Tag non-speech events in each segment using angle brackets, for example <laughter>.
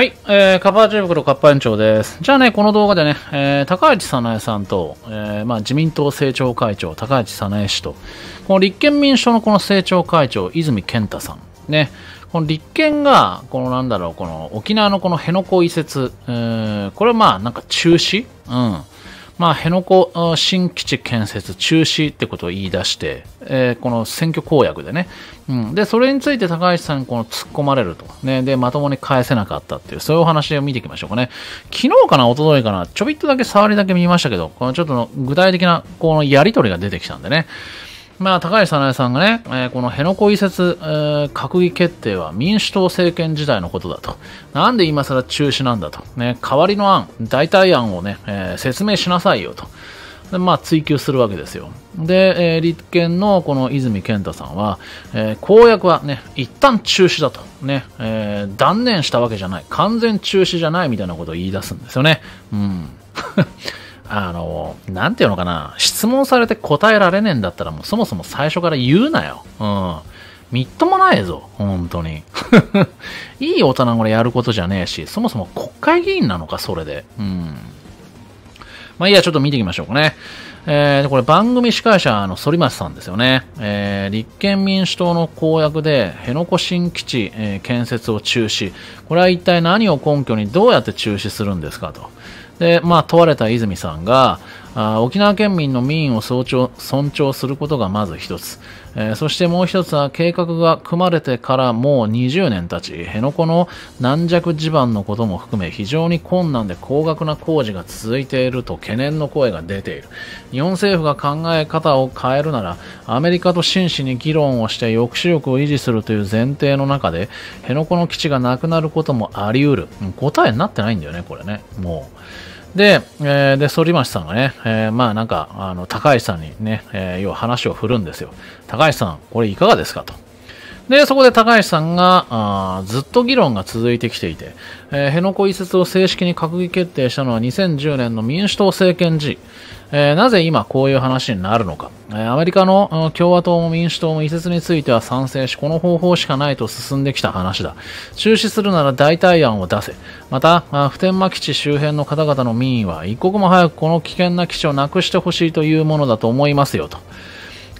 はい、えー、カバー中袋カッパ園長です。じゃあね、この動画でね、えー、高市早苗さんと、えー、まあ、自民党政調会長、高市早苗氏と、この立憲民主党のこの政調会長、泉健太さん、ね、この立憲が、このなんだろう、この沖縄のこの辺野古移設、うん、これはまあなんか中止うん。まあ、辺野古新基地建設中止ってことを言い出して、えー、この選挙公約でね、うん、でそれについて高橋さんにこの突っ込まれると、ね、でまともに返せなかったっていう、そういうお話を見ていきましょうかね。昨日かな、一昨日かな、ちょびっとだけ触りだけ見ましたけど、このちょっとの具体的なこのやり取りが出てきたんでね、まあ、高橋早苗さんがね、えー、この辺野古移設、えー、閣議決定は民主党政権時代のことだと。なんで今更中止なんだと。ね、代わりの案、代替案をね、えー、説明しなさいよと。でまあ、追及するわけですよ。で、えー、立憲のこの泉健太さんは、えー、公約はね、一旦中止だと、ね、えー、断念したわけじゃない、完全中止じゃないみたいなことを言い出すんですよね。うん。あの、なんていうのかな、質問されて答えられねえんだったら、もうそもそも最初から言うなよ。うん。みっともないぞ、本当に。<laughs> いい大人これやることじゃねえし、そもそも国会議員なのか、それで。うん。まあいいや、ちょっと見ていきましょうかね。えー、これ番組司会者の反町さんですよね。えー、立憲民主党の公約で、辺野古新基地、えー、建設を中止。これは一体何を根拠にどうやって中止するんですかと。で、まあ、問われた泉さんが、あ沖縄県民の民意を尊重することがまず一つ、えー、そしてもう一つは計画が組まれてからもう20年経ち辺野古の軟弱地盤のことも含め非常に困難で高額な工事が続いていると懸念の声が出ている日本政府が考え方を変えるならアメリカと真摯に議論をして抑止力を維持するという前提の中で辺野古の基地がなくなることもあり得る答えになってないんだよねこれねもうで、えー、で、反町さんがね、えー、まあなんか、あの、高橋さんにね、えー、要は話を振るんですよ。高橋さん、これいかがですかと。で、そこで高橋さんが、あずっと議論が続いてきていて、えー、辺野古移設を正式に閣議決定したのは2010年の民主党政権時、えー、なぜ今こういう話になるのか、えー、アメリカの共和党も民主党も移設については賛成し、この方法しかないと進んできた話だ。中止するなら代替案を出せ。また、普天間基地周辺の方々の民意は、一刻も早くこの危険な基地をなくしてほしいというものだと思いますよ、と。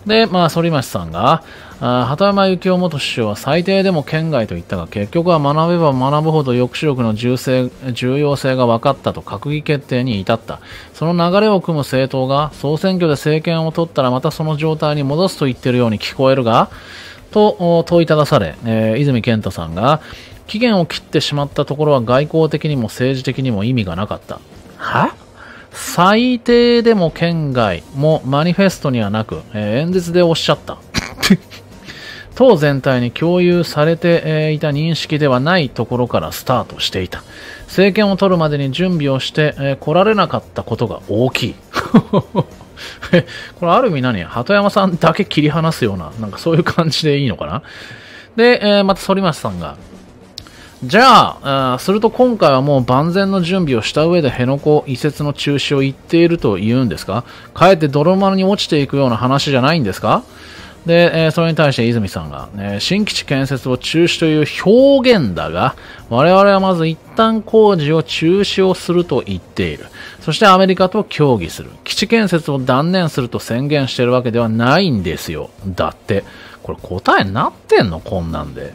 で、まあ、反町さんが、あ畑山幸雄元首相は最低でも県外と言ったが、結局は学べば学ぶほど抑止力の重性重要性が分かったと閣議決定に至った。その流れを組む政党が、総選挙で政権を取ったらまたその状態に戻すと言ってるように聞こえるが、と問いただされ、えー、泉健太さんが、期限を切ってしまったところは外交的にも政治的にも意味がなかった。は最低でも県外もマニフェストにはなく、えー、演説でおっしゃった。<laughs> 党全体に共有されていた認識ではないところからスタートしていた。政権を取るまでに準備をして来られなかったことが大きい。<laughs> これある意味何鳩山さんだけ切り離すような、なんかそういう感じでいいのかなで、えー、また反町さんが、じゃあ、あすると今回はもう万全の準備をした上で辺野古移設の中止を言っていると言うんですかかえって泥丸に落ちていくような話じゃないんですかで、えー、それに対して泉さんが、え新基地建設を中止という表現だが、我々はまず一旦工事を中止をすると言っている。そしてアメリカと協議する。基地建設を断念すると宣言しているわけではないんですよ。だって、これ答えになってんのこんなんで。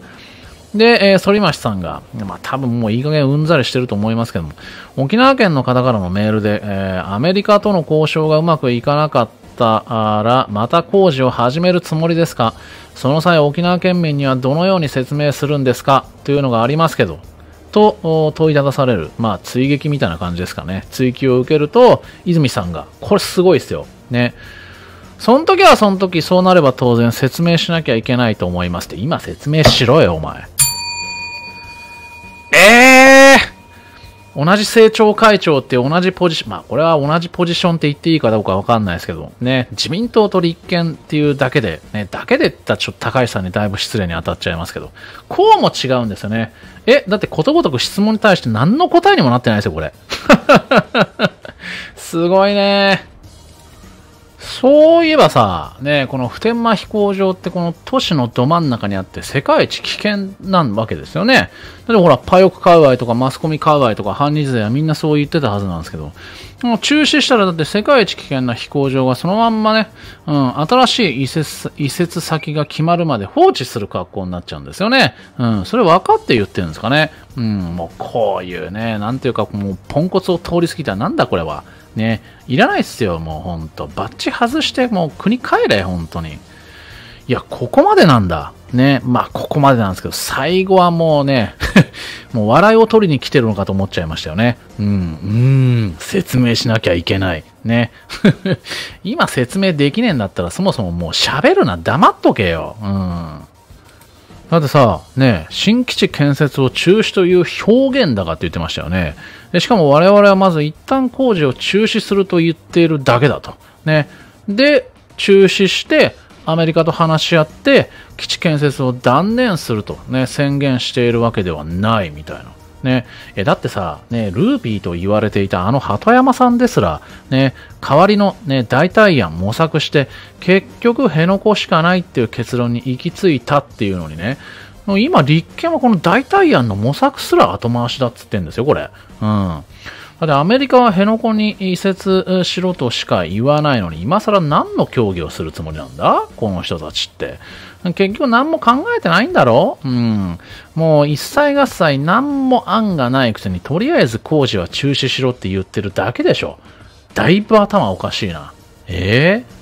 で、えー、反町さんが、まあ多分もういい加減うんざりしてると思いますけども、沖縄県の方からのメールで、えー、アメリカとの交渉がうまくいかなかったら、また工事を始めるつもりですかその際沖縄県民にはどのように説明するんですかというのがありますけど、と問いただされる、まあ追撃みたいな感じですかね。追及を受けると、泉さんが、これすごいですよ。ね。その時はその時、そうなれば当然説明しなきゃいけないと思いますって、今説明しろよ、お前。ええー、同じ政調会長って同じポジション、まあこれは同じポジションって言っていいかどうかわかんないですけど、ね、自民党と立憲っていうだけで、ね、だけでったちょっと高橋さんにだいぶ失礼に当たっちゃいますけど、こうも違うんですよね。え、だってことごとく質問に対して何の答えにもなってないですよ、これ。<laughs> すごいねそういえばさ、ね、この普天間飛行場ってこの都市のど真ん中にあって世界一危険なわけですよね。だってほら、パヨク界隈とかマスコミ界隈とか反日勢はみんなそう言ってたはずなんですけど、もう中止したらだって世界一危険な飛行場がそのまんまね、うん、新しい移設移設先が決まるまで放置する格好になっちゃうんですよね。うん、それ分かって言ってるんですかね。うん、もうこういうね、なんていうかもうポンコツを通り過ぎたらなんだこれは。ね、いらないっすよ、もうほんと。バッチ外して、もう国帰れ、本当に。いや、ここまでなんだ。ね。まあ、ここまでなんですけど、最後はもうね <laughs> もう笑いを取りに来てるのかと思っちゃいましたよね。うん、うん、説明しなきゃいけない。ね。<laughs> 今説明できねえんだったら、そもそももう喋るな、黙っとけよ。うん。だってさ、ね、新基地建設を中止という表現だがって言ってましたよね。でしかも我々はまず一旦工事を中止すると言っているだけだと。ね。で、中止して、アメリカと話し合って、基地建設を断念するとね、宣言しているわけではないみたいな。ね、えだってさ、ね、ルービーと言われていたあの鳩山さんですら、ね、代わりの、ね、代替案模索して結局辺野古しかないっていう結論に行き着いたっていうのにね今、立憲はこの代替案の模索すら後回しだっつってんですよ、これ。うん。だってアメリカは辺野古に移設しろとしか言わないのに、今更何の協議をするつもりなんだこの人たちって。結局何も考えてないんだろううん。もう一切合切何も案がないくせに、とりあえず工事は中止しろって言ってるだけでしょ。だいぶ頭おかしいな。ええー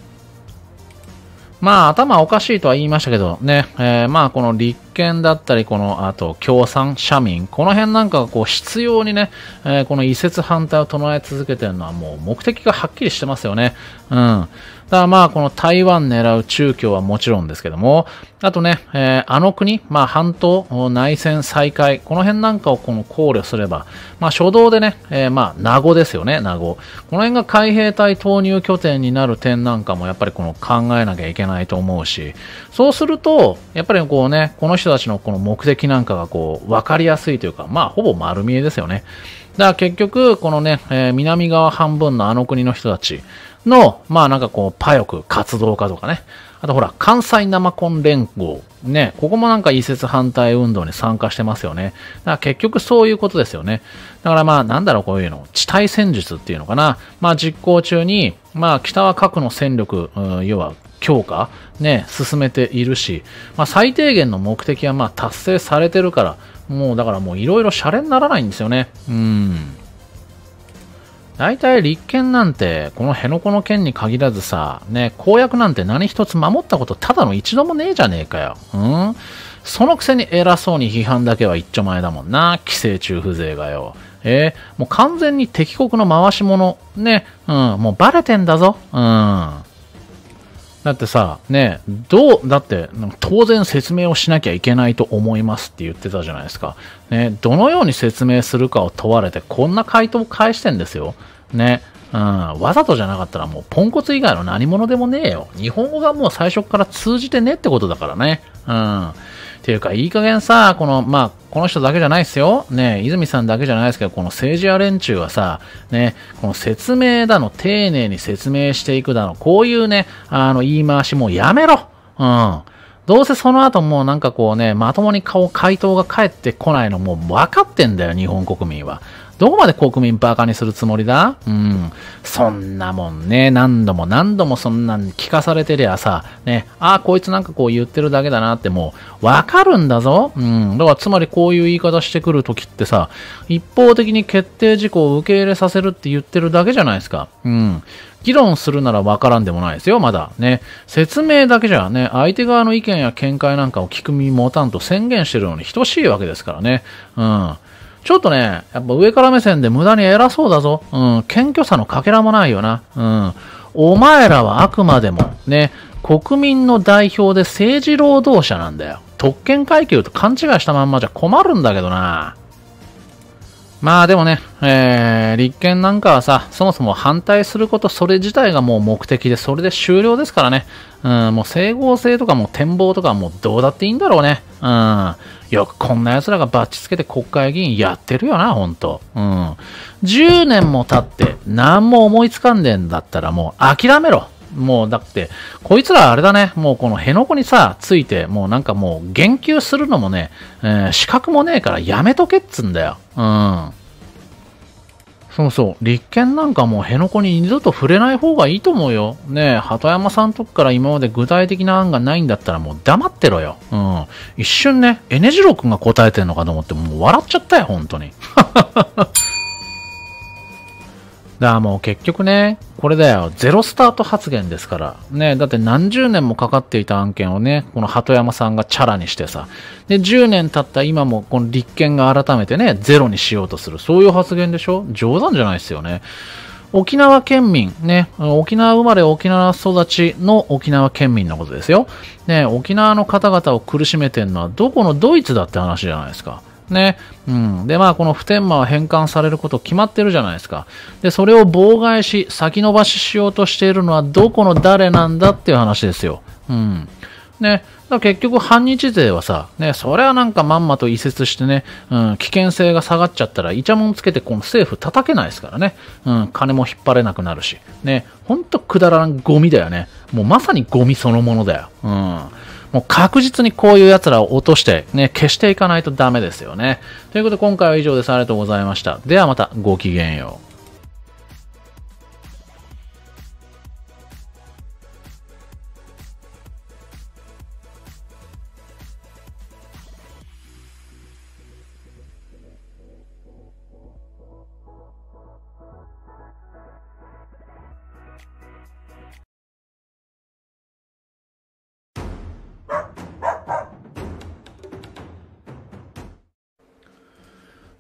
まあ、頭おかしいとは言いましたけどね、えー、まあ、この立憲だったり、この、あと、共産、社民、この辺なんかがこう、必要にね、えー、この移設反対を唱え続けてるのは、もう目的がはっきりしてますよね。うん。だまあ、この台湾狙う中共はもちろんですけども、あとね、えー、あの国、まあ、半島、内戦再開、この辺なんかをこの考慮すれば、まあ、初動でね、えー、まあ、名護ですよね、名護。この辺が海兵隊投入拠点になる点なんかも、やっぱりこの考えなきゃいけないと思うし、そうすると、やっぱりこうね、この人たちのこの目的なんかがこう、わかりやすいというか、まあ、ほぼ丸見えですよね。だから結局、このね、えー、南側半分のあの国の人たち、の、まあなんかこう、パヨク活動家とかね。あとほら、関西生コン連合。ね、ここもなんか移設反対運動に参加してますよね。だから結局そういうことですよね。だからまあなんだろうこういうの、地対戦術っていうのかな。まあ実行中に、まあ北は核の戦力、うん、要は強化、ね、進めているし、まあ最低限の目的はまあ達成されてるから、もうだからもういろいろシャレにならないんですよね。うん。大体立憲なんて、この辺野古の件に限らずさ、ね、公約なんて何一つ守ったことただの一度もねえじゃねえかよ。うんそのくせに偉そうに批判だけは一丁前だもんな。寄生虫風情がよ。えー、もう完全に敵国の回し者。ね、うん、もうバレてんだぞ。うん。だってさ、ね、どう、だって、当然説明をしなきゃいけないと思いますって言ってたじゃないですか。ね、どのように説明するかを問われて、こんな回答を返してんですよ。ね、うん、わざとじゃなかったらもうポンコツ以外の何者でもねえよ。日本語がもう最初から通じてねってことだからね。うん。ていうか、いい加減さ、この、まあ、この人だけじゃないですよ。ね泉さんだけじゃないですけど、この政治家連中はさ、ね、この説明だの、丁寧に説明していくだの、こういうね、あの、言い回しもうやめろうん。どうせその後もうなんかこうね、まともに顔、回答が返ってこないのもう分かってんだよ、日本国民は。どこまで国民バカにするつもりだうん。そんなもんね、何度も何度もそんなん聞かされてりゃさ、ね、ああ、こいつなんかこう言ってるだけだなってもう、わかるんだぞうん。だからつまりこういう言い方してくるときってさ、一方的に決定事項を受け入れさせるって言ってるだけじゃないですか。うん。議論するならわからんでもないですよ、まだ。ね。説明だけじゃね、相手側の意見や見解なんかを聞く身持たんと宣言してるのに等しいわけですからね。うん。ちょっとね、やっぱ上から目線で無駄に偉そうだぞ。うん、謙虚さのかけらもないよな。うん。お前らはあくまでも、ね、国民の代表で政治労働者なんだよ。特権階級と勘違いしたまんまじゃ困るんだけどな。まあでもね、えー、立憲なんかはさ、そもそも反対することそれ自体がもう目的で、それで終了ですからね。うん、もう整合性とかも展望とかもうどうだっていいんだろうね。うん。よくこんな奴らがバッチつけて国会議員やってるよな、ほんと。うん。10年も経って何も思いつかんでんだったらもう諦めろ。もうだって、こいつらあれだね、もうこの辺野古にさ、ついて、もうなんかもう言及するのもね、えー、資格もねえからやめとけっつんだよ。うん。そうそう。立憲なんかもう辺野古に二度と触れない方がいいと思うよ。ねえ、鳩山さんとこから今まで具体的な案がないんだったらもう黙ってろよ。うん。一瞬ね、エネジロ君が答えてんのかと思ってもう笑っちゃったよ、本当に。だからもう結局ね、これだよ、ゼロスタート発言ですから。ね、だって何十年もかかっていた案件をね、この鳩山さんがチャラにしてさ。で、10年経った今もこの立憲が改めてね、ゼロにしようとする。そういう発言でしょ冗談じゃないですよね。沖縄県民、ね、沖縄生まれ沖縄育ちの沖縄県民のことですよ。ね、沖縄の方々を苦しめてるのはどこのドイツだって話じゃないですか。ね。うん。で、まあ、この普天間は返還されること決まってるじゃないですか。で、それを妨害し、先延ばししようとしているのはどこの誰なんだっていう話ですよ。うん。ね、だ結局反日勢はさ、ね、それはなんかまんまと移設してね、うん、危険性が下がっちゃったらイチャモンつけてこの政府叩けないですからね、うん、金も引っ張れなくなるし、ね、ほんとくだらんゴミだよね。もうまさにゴミそのものだよ。うん。もう確実にこういう奴らを落として、ね、消していかないとダメですよね。ということで今回は以上です。ありがとうございました。ではまたごきげんよう。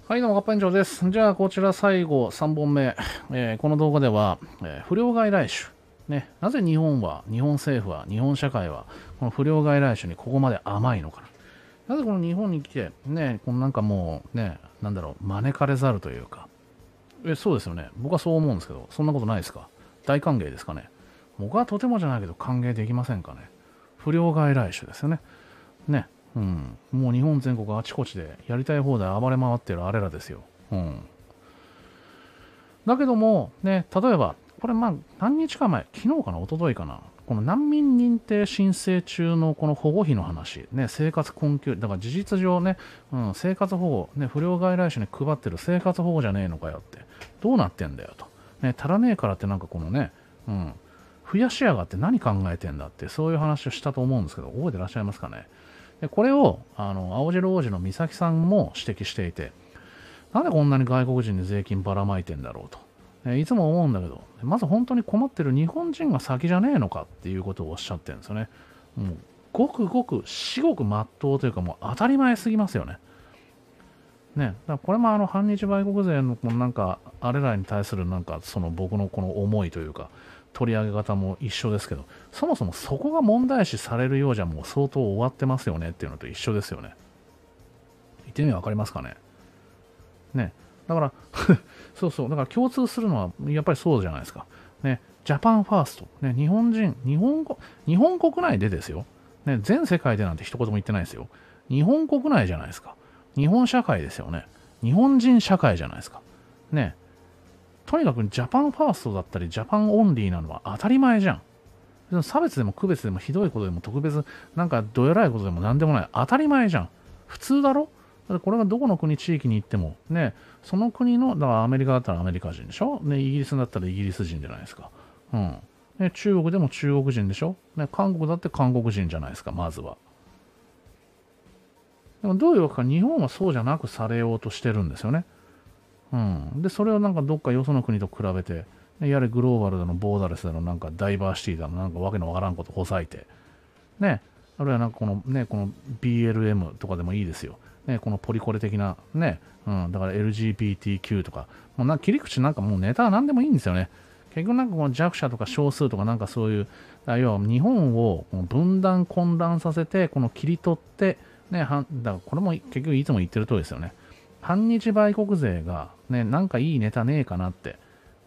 はい、どうも、合杯長です。じゃあ、こちら最後、3本目。えー、この動画では、えー、不良外来種。ね、なぜ日本は、日本政府は、日本社会は、この不良外来種にここまで甘いのかな。なぜこの日本に来て、ね、このなんかもう、ね、なんだろう、招かれざるというか。え、そうですよね。僕はそう思うんですけど、そんなことないですか大歓迎ですかね。僕はとてもじゃないけど歓迎できませんかね。不良外来種ですよね。ね。うん、もう日本全国あちこちでやりたい放題暴れ回ってるあれらですよ。うん、だけども、ね、例えば、これまあ何日か前、昨日かな、一昨日かな、この難民認定申請中のこの保護費の話、ね、生活困窮、だから事実上ね、うん、生活保護、ね、不良外来種に配ってる生活保護じゃねえのかよって、どうなってんだよと。ね、足らねえからってなんかこのね、うん、増やしやがって何考えてんだって、そういう話をしたと思うんですけど、覚えてらっしゃいますかね。でこれをあの青白王子の美咲さんも指摘していてなんでこんなに外国人に税金ばらまいてんだろうと、えいつも思うんだけどまず本当に困ってる日本人が先じゃねえのかっていうことをおっしゃってるんですよねもうごくごく至極真っ当というかもう当たり前すぎますよねね、だこれもあの反日外国勢のこのなんかあれらに対するなんかその僕のこの思いというか取り上げ方も一緒ですけど、そもそもそこが問題視されるようじゃもう相当終わってますよねっていうのと一緒ですよね。言ってみ分かりますかね。ね。だから <laughs> そうそう、だから共通するのはやっぱりそうじゃないですか。ね、ジャパンファースト。ね、日本人、日本日本国内でですよ。ね、全世界でなんて一言も言ってないですよ。日本国内じゃないですか。日本社会ですよね。日本人社会じゃないですか。ね、とにかくジャパンファーストだったり、ジャパンオンリーなのは当たり前じゃん。差別でも区別でもひどいことでも特別、なんかどえらいことでも何でもない。当たり前じゃん。普通だろだこれがどこの国、地域に行っても、ね、その国の、だからアメリカだったらアメリカ人でしょ、ね、イギリスだったらイギリス人じゃないですか。うん。ね、中国でも中国人でしょ、ね、韓国だって韓国人じゃないですか、まずは。でもどういうわけか、日本はそうじゃなくされようとしてるんですよね。うん、でそれをなんかどっかよその国と比べてやれグローバルだのボーダレスだのなんかダイバーシティだのなんかわけのわからんことほさいてねあるいはなんかこのねこの BLM とかでもいいですよね、このポリコレ的な、ね、うん、だから LGBTQ とか、もうな切り口なんかもうネタは何でもいいんですよね。結局なんかこの弱者とか少数とかなんかそういう、要は日本を分断混乱させて、この切り取って、ね、はんだからこれも結局いつも言ってる通りですよね。反日売国勢がね、なんかいいネタねえかなって、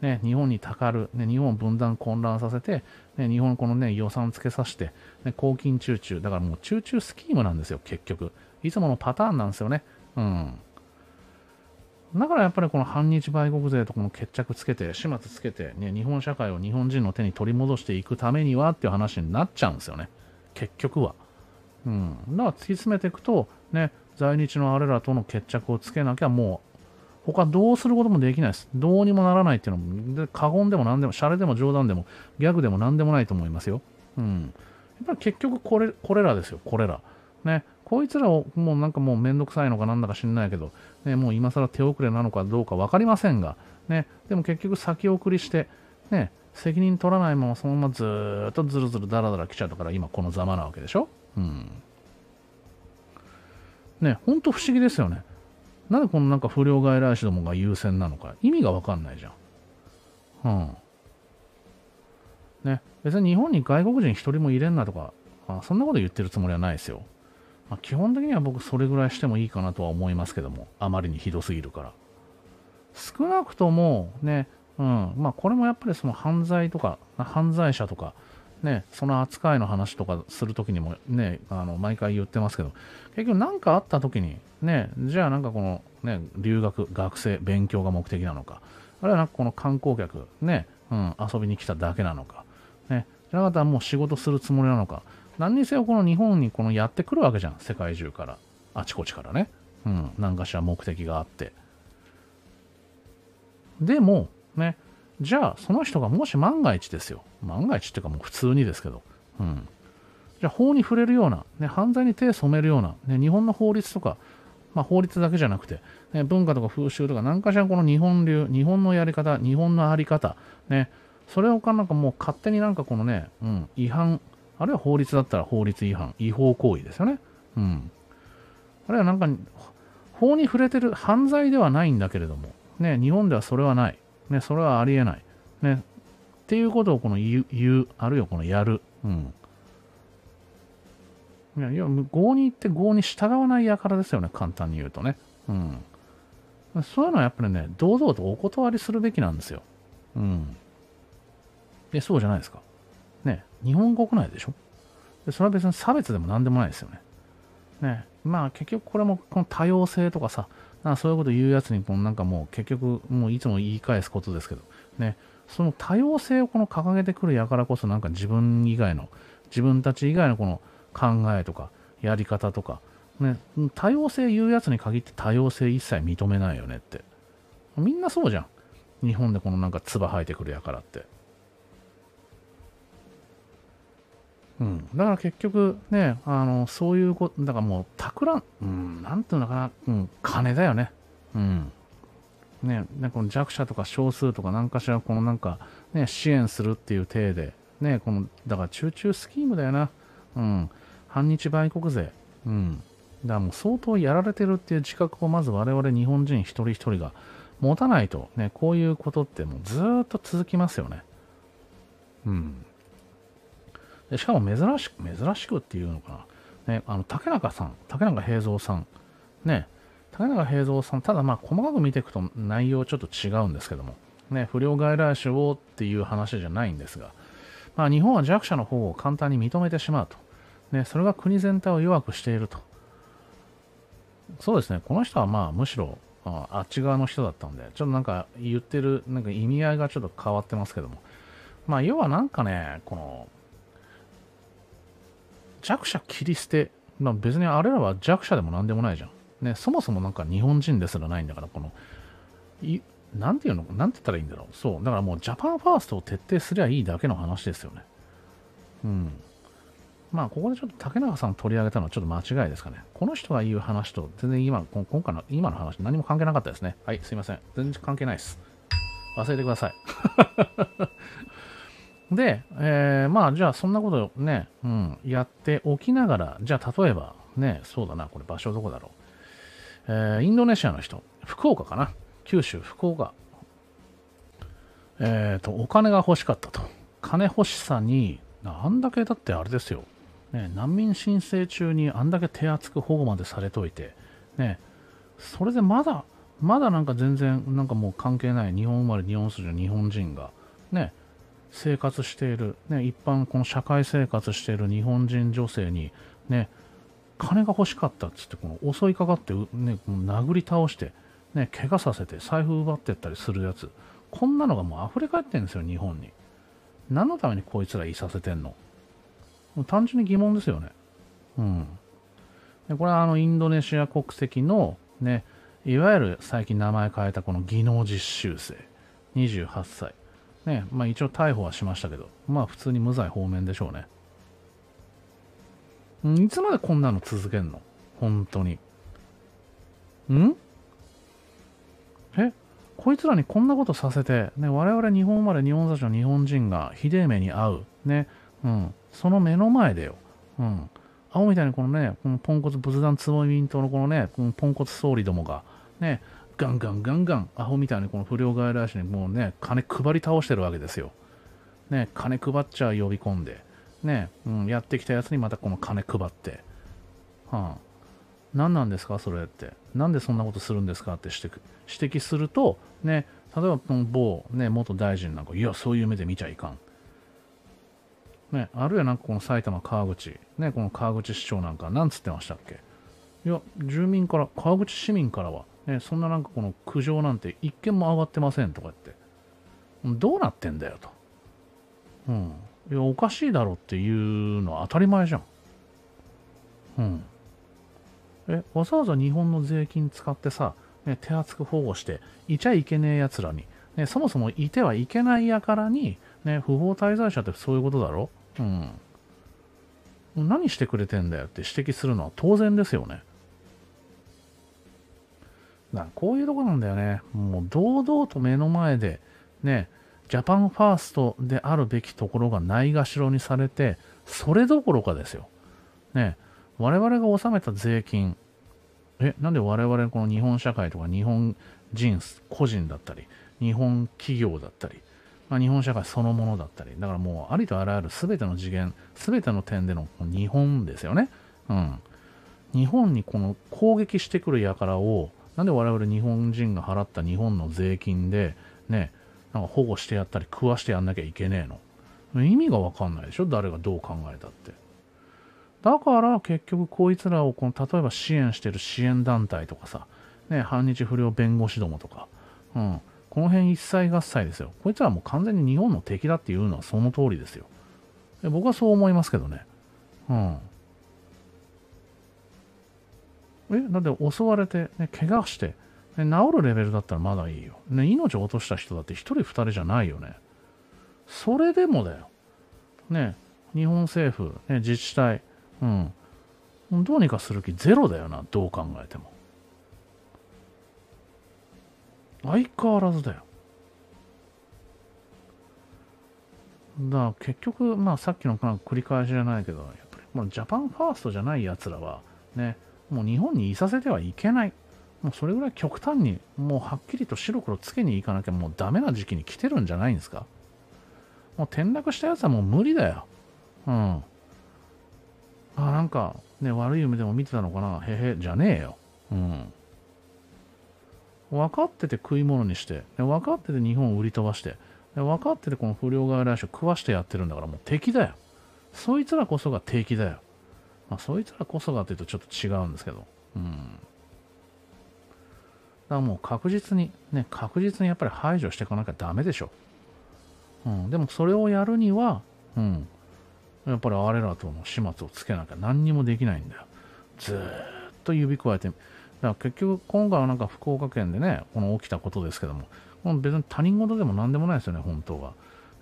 ね、日本にたかる、ね、日本を分断混乱させて、ね、日本このね、予算つけさせて、ね、公金中中、だからもう中中スキームなんですよ、結局。いつものパターンなんですよね。うん。だからやっぱりこの反日売国税とこの決着つけて、始末つけて、ね、日本社会を日本人の手に取り戻していくためにはっていう話になっちゃうんですよね。結局は。うん。だから突き詰めていくと、ね、在日のあれらとの決着をつけなきゃもう他どうすることもできないです。どうにもならないっていうのも、過言でも何でも、シャレでも冗談でも、ギャグでも何でもないと思いますよ。うん。やっぱり結局これ、これらですよ、これら。ね。こいつらをもうなんかもうめんどくさいのかなんだか知んないけど、ね、もう今更手遅れなのかどうか分かりませんが、ね、でも結局先送りして、ね、責任取らないままそのままずっとずるずるだらだら来ちゃったから今このざまなわけでしょうん。ね、ほんと不思議ですよね。なんでこのなんか不良外来種どもが優先なのか、意味がわかんないじゃん。うん。ね、別に日本に外国人一人も入れんなとか、あそんなこと言ってるつもりはないですよ。まあ、基本的には僕それぐらいしてもいいかなとは思いますけども、あまりにひどすぎるから。少なくともね、うん、まあこれもやっぱりその犯罪とか、犯罪者とか、ね、その扱いの話とかするときにもね、あの毎回言ってますけど、結局何かあった時に、ね、じゃあなんかこの、ね、留学、学生、勉強が目的なのか、あるいはなんかこの観光客、ね、うん、遊びに来ただけなのか、ね、じゃなかったらもう仕事するつもりなのか、何にせよこの日本にこのやってくるわけじゃん、世界中から、あちこちからね、うん、何かしら目的があって。でも、ね、じゃあその人がもし万が一ですよ、万が一っていうかもう普通にですけど、うん、じ法に触れるような、ね、犯罪に手を染めるような、ね、日本の法律とか、まあ、法律だけじゃなくて、ね、文化とか風習とか何かしらこの日本流日本のやり方日本のあり方、ね、それをかなんかもう勝手になんかこのね、うん、違反あるいは法律だったら法律違反違法行為ですよね、うん、あるいはなんか法に触れてる犯罪ではないんだけれども、ね、日本ではそれはない、ね、それはありえない、ね、っていうことをこの言うあるいはこのやる、うんいや、要は、合に行って合に従わない輩ですよね、簡単に言うとね。うん。そういうのはやっぱりね、堂々とお断りするべきなんですよ。うん。で、そうじゃないですか。ね、日本国内でしょでそれは別に差別でも何でもないですよね。ね、まあ結局これもこの多様性とかさ、なそういうこと言うやつにこなんかもう結局もういつも言い返すことですけど、ね、その多様性をこの掲げてくるやからこそなんか自分以外の、自分たち以外のこの考えとかやり方とか、ね、多様性言うやつに限って多様性一切認めないよねってみんなそうじゃん日本でこのなんか唾吐いてくるやからってうん、だから結局ね、あの、そういうこと、だからもう、たくらん、うん、なんていうのかな、うん、金だよね。うん。ね、ねこの弱者とか少数とか何かしら、このなんか、ね、支援するっていう体で、ね、この、だから、中中スキームだよな。うん。反日売国税。うん。だからもう相当やられてるっていう自覚をまず我々日本人一人一人が持たないと、ね、こういうことってもうずっと続きますよね。うん。でしかも珍しく、珍しくっていうのかな。ね、あの、竹中さん、竹中平蔵さん、ね、竹中平蔵さん、ただまあ細かく見ていくと内容ちょっと違うんですけども、ね、不良外来種をっていう話じゃないんですが、まあ日本は弱者の方を簡単に認めてしまうと。ね、それが国全体を弱くしていると。そうですね、この人はまあむしろああっち側の人だったんで、ちょっとなんか言ってるなんか意味合いがちょっと変わってますけども。まあ要はなんかね、この弱者切り捨て、まあ、別にあれらは弱者でも何でもないじゃん。ね、そもそもなんか日本人ですらないんだから、この、いなんていうの、なんて言ったらいいんだろう。そう、だからもうジャパンファーストを徹底すりゃいいだけの話ですよね。うん。まあ、ここでちょっと竹中さん取り上げたのはちょっと間違いですかね。この人が言う話と、全然今、今回の、今の話、何も関係なかったですね。はい、すいません。全然関係ないです。忘れてください。<laughs> で、えー、まあ、じゃあ、そんなことね、うん、やっておきながら、じゃあ、例えば、ね、そうだな、これ場所どこだろう。えー、インドネシアの人、福岡かな。九州、福岡。えっ、ー、と、お金が欲しかったと。金欲しさに、なんだけだってあれですよ。ね、難民申請中にあんだけ手厚く保護までされといて、ね、それでまだ、まだなんか全然、なんかもう関係ない、日本生まれ、日本筋の日本人が、ね、生活している、ね、一般、この社会生活している日本人女性に、ね、金が欲しかったっつって、この襲いかかって、ね、殴り倒して、ね、怪我させて、財布奪ってったりするやつ、こんなのがもう溢れ返ってるんですよ、日本に。何のためにこいつらいさせてんの単純に疑問ですよね。うん。でこれはあのインドネシア国籍の、ね、いわゆる最近名前変えたこの技能実習生、28歳。ね、まあ一応逮捕はしましたけど、まあ普通に無罪方面でしょうね。いつまでこんなの続けんの本当に。んえこいつらにこんなことさせて、ね、我々日本生まれ日本座長日本人がひでえ目に遭う。ね、うん。その目の前でよ、うん、青みたいにこのね、このポンコツ仏壇つぼみ民党のこのね、このポンコツ総理どもが、ね、ガンガンガンガン、アホみたいにこの不良外来種にもうね、金配り倒してるわけですよ。ね、金配っちゃ呼び込んで、ね、うん、やってきたやつにまたこの金配って、はあ、何なんですかそれって。なんでそんなことするんですかって指摘指摘すると、ね、例えば某、ね、元大臣なんか、いや、そういう目で見ちゃいかん。ね、あるいはなんかこの埼玉川口、ね、この川口市長なんか、なんつってましたっけいや、住民から、川口市民からは、ね、そんななんかこの苦情なんて一件も上がってませんとか言って、どうなってんだよと。うん。いや、おかしいだろっていうのは当たり前じゃん。うん。え、わざわざ日本の税金使ってさ、ね、手厚く保護して、いちゃいけねえ奴らに、ね、そもそもいてはいけないやからに、ね、不法滞在者ってそういうことだろうん。何してくれてんだよって指摘するのは当然ですよね。なこういうとこなんだよね。もう堂々と目の前で、ね、ジャパンファーストであるべきところがないがしろにされて、それどころかですよ。ね、我々が納めた税金、え、なんで我々この日本社会とか日本人個人だったり、日本企業だったり、まあ、日本社会そのものだったり、だからもうありとあらゆる全ての次元、全ての点での日本ですよね。うん。日本にこの攻撃してくる輩を、なんで我々日本人が払った日本の税金で、ね、なんか保護してやったり食わしてやんなきゃいけねえの。意味がわかんないでしょ誰がどう考えたって。だから結局こいつらをこの例えば支援してる支援団体とかさ、ね、反日不良弁護士どもとか、うん、この辺一切合切ですよ。こいつはもう完全に日本の敵だっていうのはその通りですよ。僕はそう思いますけどね。うん。え、だって襲われて、ね、怪我して、ね、治るレベルだったらまだいいよ。ね、命を落とした人だって1人2人じゃないよね。それでもだよ。ね、日本政府、ね、自治体、うん。どうにかする気ゼロだよな、どう考えても。相変わらずだよ。だから結局、まあさっきの繰り返しじゃないけど、やっぱりもうジャパンファーストじゃない奴らは、ね、もう日本にいさせてはいけない。もうそれぐらい極端に、もうはっきりと白黒つけに行かなきゃもうダメな時期に来てるんじゃないんですかもう転落したやつはもう無理だよ。うん。あ、なんか、ね、悪い夢でも見てたのかなへへ、じゃねえよ。うん。分かってて食い物にして、分かってて日本を売り飛ばして、分かっててこの不良外来種食わしてやってるんだからもう敵だよ。そいつらこそが敵だよ。まあ、そいつらこそがというとちょっと違うんですけど。うん。だからもう確実に、ね、確実にやっぱり排除していかなきゃダメでしょ。うん。でもそれをやるには、うん。やっぱりあれらとの始末をつけなきゃ何にもできないんだよ。ずーっと指くわえて、だから結局、今回はなんか福岡県でね、この起きたことですけども、この別に他人事でも何でもないですよね、本当は。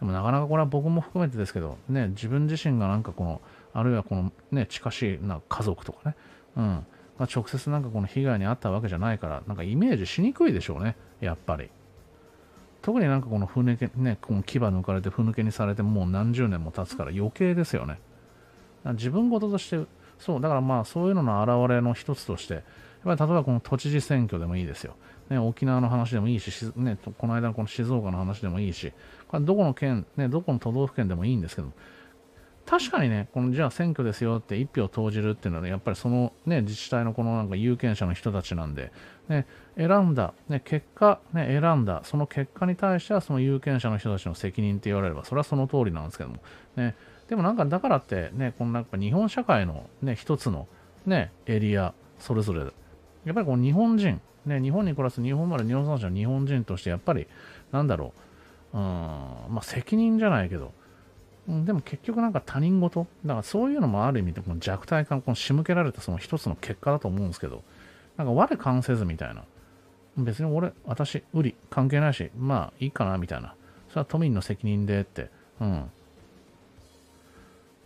でもなかなかこれは僕も含めてですけど、ね、自分自身がなんかこの、あるいはこのね、近しいな家族とかね、うん、まあ、直接なんかこの被害に遭ったわけじゃないから、なんかイメージしにくいでしょうね、やっぱり。特になんかこのふぬけ、ね、この牙抜かれてふぬけにされてもう何十年も経つから余計ですよね。自分事として、そう、だからまあそういうのの表れの一つとして、っぱり例えばこの都知事選挙でもいいですよ。ね、沖縄の話でもいいし、ね、この間のこの静岡の話でもいいし、これどこの県、ね、どこの都道府県でもいいんですけど、確かにね、このじゃあ選挙ですよって1票投じるっていうのは、ね、やっぱりその、ね、自治体のこのなんか有権者の人たちなんで、ね、選んだ、ね、結果、ね、選んだ、その結果に対してはその有権者の人たちの責任って言われれば、それはその通りなんですけども、ね、でもなんかだからって、ね、このなんか日本社会の、ね、一つの、ね、エリア、それぞれやっぱりこう日本人、ね、日本に暮らす日本生まれ、日本産者の日本人として、やっぱり、なんだろう、うん、まあ、責任じゃないけど、うん、でも結局なんか他人事、だからそういうのもある意味でこの弱体化、この仕向けられたその一つの結果だと思うんですけど、なんか我関せずみたいな、別に俺、私、売り、関係ないし、まあいいかなみたいな、それは都民の責任でって、うん。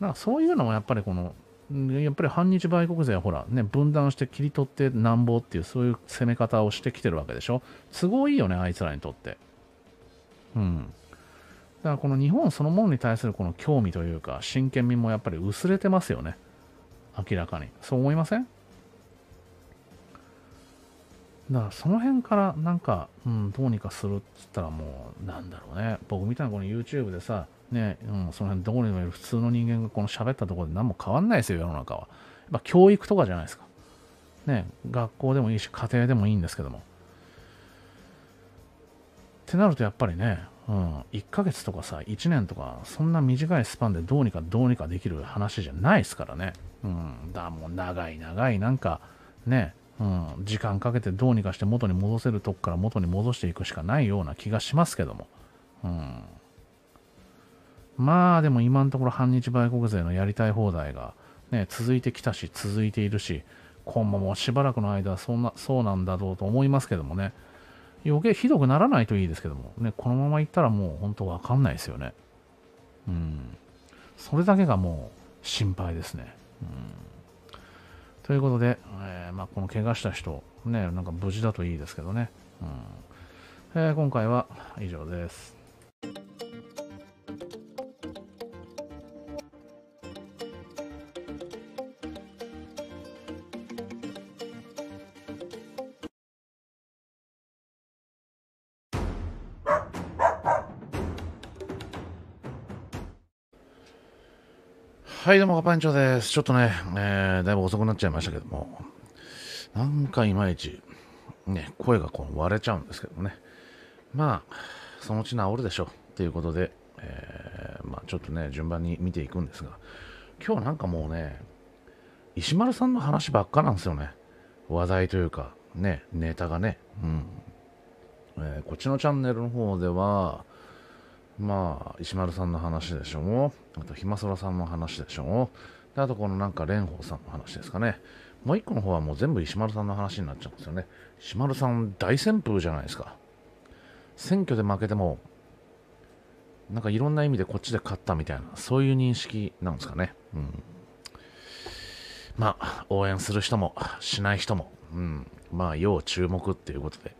なんかそういうのもやっぱりこのやっぱり反日売国勢はほら、ね、分断して切り取ってなんぼっていう、そういう攻め方をしてきてるわけでしょ。都合いいよね、あいつらにとって。うん。だからこの日本そのものに対するこの興味というか、真剣味もやっぱり薄れてますよね。明らかに。そう思いませんだからその辺からなんか、うん、どうにかするっつったらもう、なんだろうね。僕みたいなこの YouTube でさ、ね、うん、その辺どこにでもいる普通の人間がこの喋ったところで何も変わんないですよ、世の中は。やっぱ教育とかじゃないですか。ね、学校でもいいし、家庭でもいいんですけども。ってなるとやっぱりね、うん、1ヶ月とかさ、1年とか、そんな短いスパンでどうにかどうにかできる話じゃないですからね。うん、だ、もう長い長い、なんか、ね、うん、時間かけてどうにかして元に戻せるとこから元に戻していくしかないような気がしますけども。うんまあでも今のところ反日売国勢のやりたい放題が、ね、続いてきたし、続いているし、今後もしばらくの間そんな、そうなんだろうと思いますけどもね、余計ひどくならないといいですけども、ね、このままいったらもう本当わかんないですよね。うん。それだけがもう心配ですね。うん。ということで、えー、まあ、この怪我した人、ね、なんか無事だといいですけどね。うんえー、今回は以上です。はいどうもパンチョですちょっとね、えー、だいぶ遅くなっちゃいましたけどもなんかいまいちね声がこう割れちゃうんですけどもねまあそのうち治るでしょう。ということで、えー、まあ、ちょっとね順番に見ていくんですが今日なんかもうね石丸さんの話ばっかなんですよね話題というかねネタがねうん、えー、こっちのチャンネルの方ではまあ、石丸さんの話でしょう。あと、ひまそらさんの話でしょう。であと、このなんか、蓮舫さんの話ですかね。もう一個の方はもう全部石丸さんの話になっちゃうんですよね。石丸さん大旋風じゃないですか。選挙で負けても、なんかいろんな意味でこっちで勝ったみたいな、そういう認識なんですかね。うん。まあ、応援する人も、しない人も、うん。まあ、要注目っていうことで、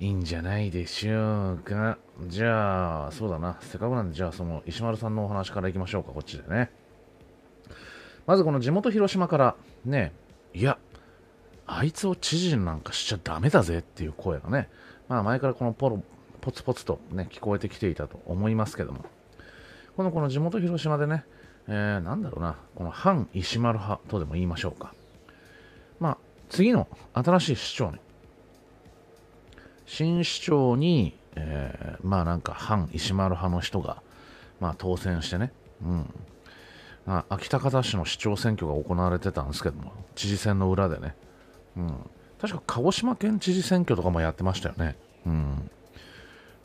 いいんじゃないでしょうか。じゃあ、そうだな。せっかくなんで、じゃあ、その、石丸さんのお話からいきましょうか、こっちでね。まず、この地元広島から、ね、いや、あいつを知事なんかしちゃダメだぜっていう声がね、まあ、前からこのポロ、ポツポツとね、聞こえてきていたと思いますけども、この、この地元広島でね、えー、なんだろうな、この反石丸派とでも言いましょうか。まあ、次の新しい市長ね、新市長に、えー、まあなんか反石丸派の人が、まあ、当選してね、うん、まあ、秋田方市の市長選挙が行われてたんですけども知事選の裏でね、うん、確か鹿児島県知事選挙とかもやってましたよね、うん、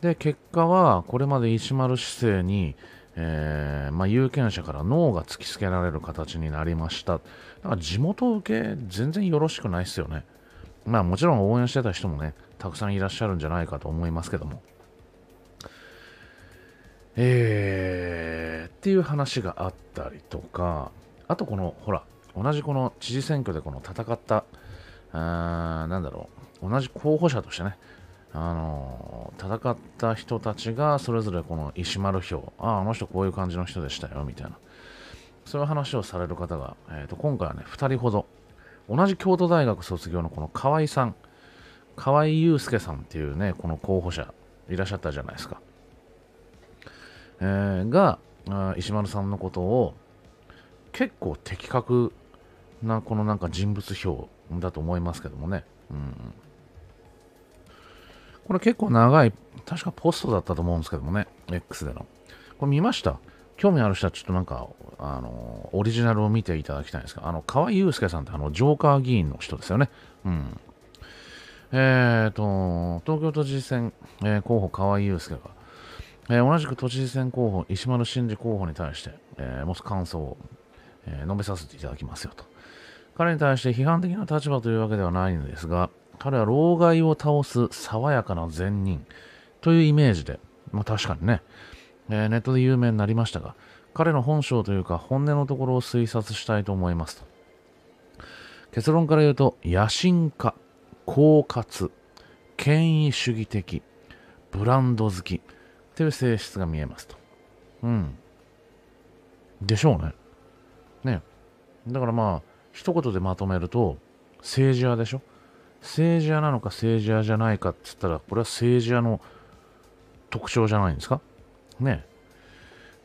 で結果はこれまで石丸市政に、えー、まあ、有権者からノーが突きつけられる形になりましただから地元受け全然よろしくないですよねまあもちろん応援してた人もねたくさんいらっしゃるんじゃないかと思いますけども。えー、っていう話があったりとか、あとこの、ほら、同じこの知事選挙でこの戦った、あなんだろう、同じ候補者としてね、あのー、戦った人たちがそれぞれこの石丸票、ああ、あの人こういう感じの人でしたよ、みたいな。そういう話をされる方が、えーと今回はね、2人ほど、同じ京都大学卒業のこの河合さん、河合祐介さんっていうね、この候補者、いらっしゃったじゃないですか。えー、が、石丸さんのことを、結構的確な、このなんか人物表だと思いますけどもね。うん。これ結構長い、確かポストだったと思うんですけどもね、X での。これ見ました興味ある人はちょっとなんか、あの、オリジナルを見ていただきたいんですが、あの、河合祐介さんってあの、ジョーカー議員の人ですよね。うん。えーと、東京都知事選、えー、候補、河合祐介が、えー、同じく都知事選候補、石丸真二候補に対して、えー、持つ感想を、えー、述べさせていただきますよと。彼に対して批判的な立場というわけではないのですが、彼は老害を倒す爽やかな善人というイメージで、まあ、確かにね、えー、ネットで有名になりましたが、彼の本性というか本音のところを推察したいと思いますと。結論から言うと、野心家狡猾、権威主義的、ブランド好きという性質が見えますと。うん。でしょうね。ね。だからまあ、一言でまとめると、政治家でしょ政治家なのか政治家じゃないかって言ったら、これは政治家の特徴じゃないんですかね。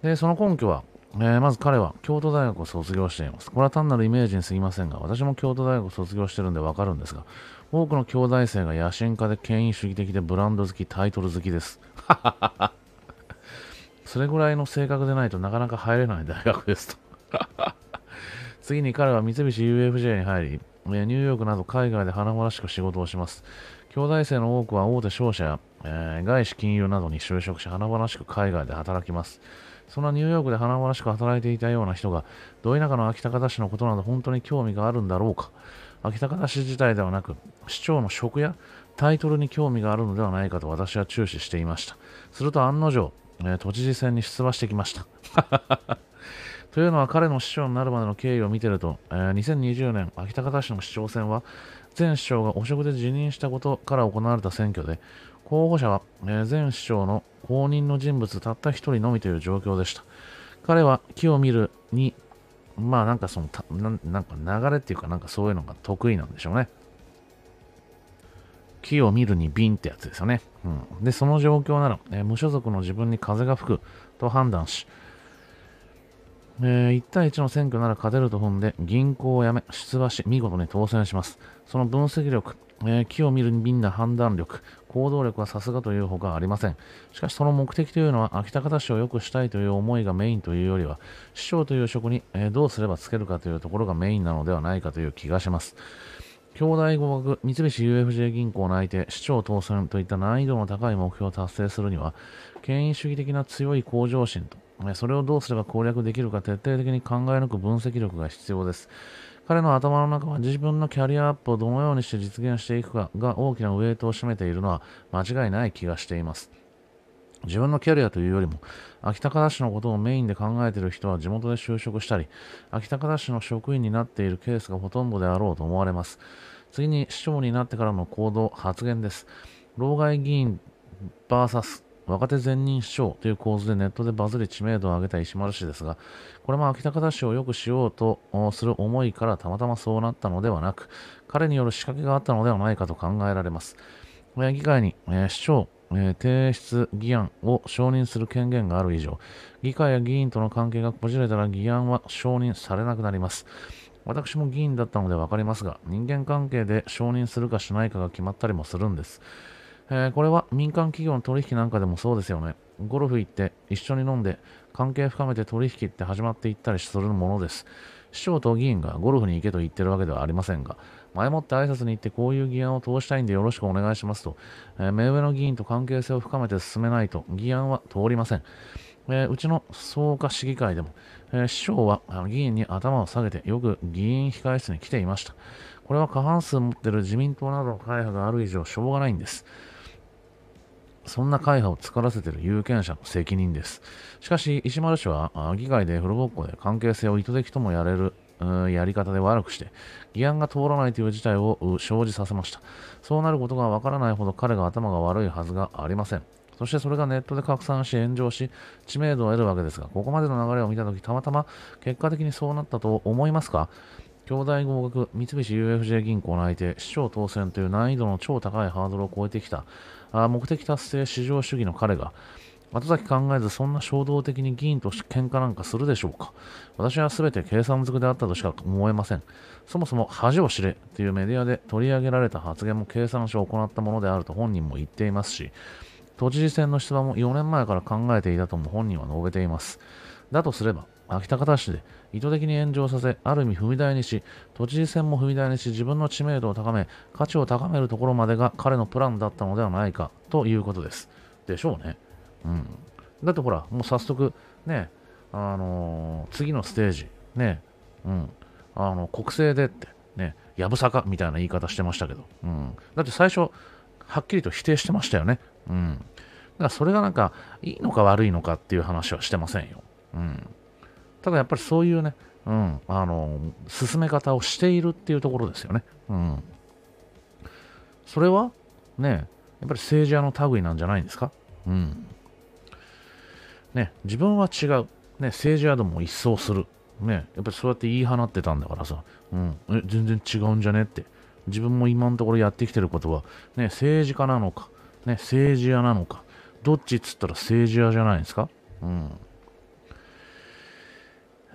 で、その根拠は、えー、まず彼は京都大学を卒業しています。これは単なるイメージに過ぎませんが、私も京都大学を卒業してるんでわかるんですが、多くの京大生が野心家で権威主義的でブランド好き、タイトル好きです。<laughs> それぐらいの性格でないとなかなか入れない大学ですと <laughs> 次に彼は三菱 UFJ に入り、ニューヨークなど海外で華々しく仕事をします。兄弟生の多くは大手商社や、えー、外資金融などに就職し、華々しく海外で働きます。そんなニューヨークで華々しく働いていたような人が、ど田舎の秋田方市のことなど本当に興味があるんだろうか。秋田方市自体ではなく、市長の職やタイトルに興味があるのではないかと私は注視していました。すると案の定、えー、都知事選に出馬してきました。<laughs> というのは彼の市長になるまでの経緯を見てると、えー、2020年秋田方市の市長選は前市長が汚職で辞任したことから行われた選挙で候補者は、え前市長の後任の人物たった一人のみという状況でした。彼は木を見るに、まあなんかそのたな、なんか流れっていうかなんかそういうのが得意なんでしょうね。木を見るに瓶ってやつですよね。うん、で、その状況なら、えー、無所属の自分に風が吹くと判断し、えー、1対1の選挙なら勝てると踏んで銀行を辞め出馬し見事に当選しますその分析力、えー、木を見るに瓶な判断力行動力はさすがというほかありません。しかしその目的というのは、秋田方市を良くしたいという思いがメインというよりは、市長という職に、えどうすればつけるかというところがメインなのではないかという気がします。兄弟語学、三菱 UFJ 銀行内定、市長当選といった難易度の高い目標を達成するには、権威主義的な強い向上心と、それをどうすれば攻略できるか徹底的に考え抜く分析力が必要です。彼の頭の中は自分のキャリアアップをどのようにして実現していくかが大きなウェイトを占めているのは間違いない気がしています。自分のキャリアというよりも、秋田方市のことをメインで考えている人は地元で就職したり、秋田方市の職員になっているケースがほとんどであろうと思われます。次に市長になってからの行動、発言です。老害議員 VS 若手前任市長という構図でネットでバズり知名度を上げた石丸氏ですが、これも秋田方氏を良くしようとする思いからたまたまそうなったのではなく、彼による仕掛けがあったのではないかと考えられます。議会に、えー、市長、えー、提出議案を承認する権限がある以上、議会や議員との関係がこじれたら議案は承認されなくなります。私も議員だったので分かりますが、人間関係で承認するかしないかが決まったりもするんです。えー、これは民間企業の取引なんかでもそうですよね。ゴルフ行って一緒に飲んで関係深めて取引って始まっていったりするものです。市長と議員がゴルフに行けと言ってるわけではありませんが、前もって挨拶に行ってこういう議案を通したいんでよろしくお願いしますと、えー、目上の議員と関係性を深めて進めないと議案は通りません。えー、うちの草加市議会でも、えー、市長は議員に頭を下げてよく議員控室に来ていました。これは過半数持ってる自民党などの会派がある以上しょうがないんです。そんな会派を作らせている有権者の責任です。しかし、石丸氏は、議会で古ぼっこで関係性を意図的ともやれるやり方で悪くして、議案が通らないという事態を生じさせました。そうなることがわからないほど彼が頭が悪いはずがありません。そしてそれがネットで拡散し炎上し、知名度を得るわけですが、ここまでの流れを見たとき、たまたま結果的にそうなったと思いますか兄弟合格、三菱 UFJ 銀行の相手、市長当選という難易度の超高いハードルを超えてきたあ目的達成至上主義の彼が、後先考えずそんな衝動的に議員と喧嘩なんかするでしょうか私は全て計算ずくであったとしか思えません。そもそも恥を知れというメディアで取り上げられた発言も計算書を行ったものであると本人も言っていますし、都知事選の出馬も4年前から考えていたとも本人は述べています。だとすれば、秋田方市で意図的に炎上させ、ある意味踏み台にし、都知事選も踏み台にし、自分の知名度を高め、価値を高めるところまでが彼のプランだったのではないかということです。でしょうね。うん。だってほら、もう早速、ね、あのー、次のステージ、ね、うん、あの、国政でって、ね、やぶさかみたいな言い方してましたけど、うん。だって最初、はっきりと否定してましたよね。うん。だからそれがなんか、いいのか悪いのかっていう話はしてませんよ。うん。ただやっぱりそういうね、うん、あの、進め方をしているっていうところですよね。うん。それは、ね、やっぱり政治家の類なんじゃないんですかうん。ね、自分は違う。ね、政治家どもを一掃する。ね、やっぱりそうやって言い放ってたんだからさ、うん、え、全然違うんじゃねって。自分も今のところやってきてることは、ね、政治家なのか、ね、政治家なのか、どっちっつったら政治家じゃないですかうん。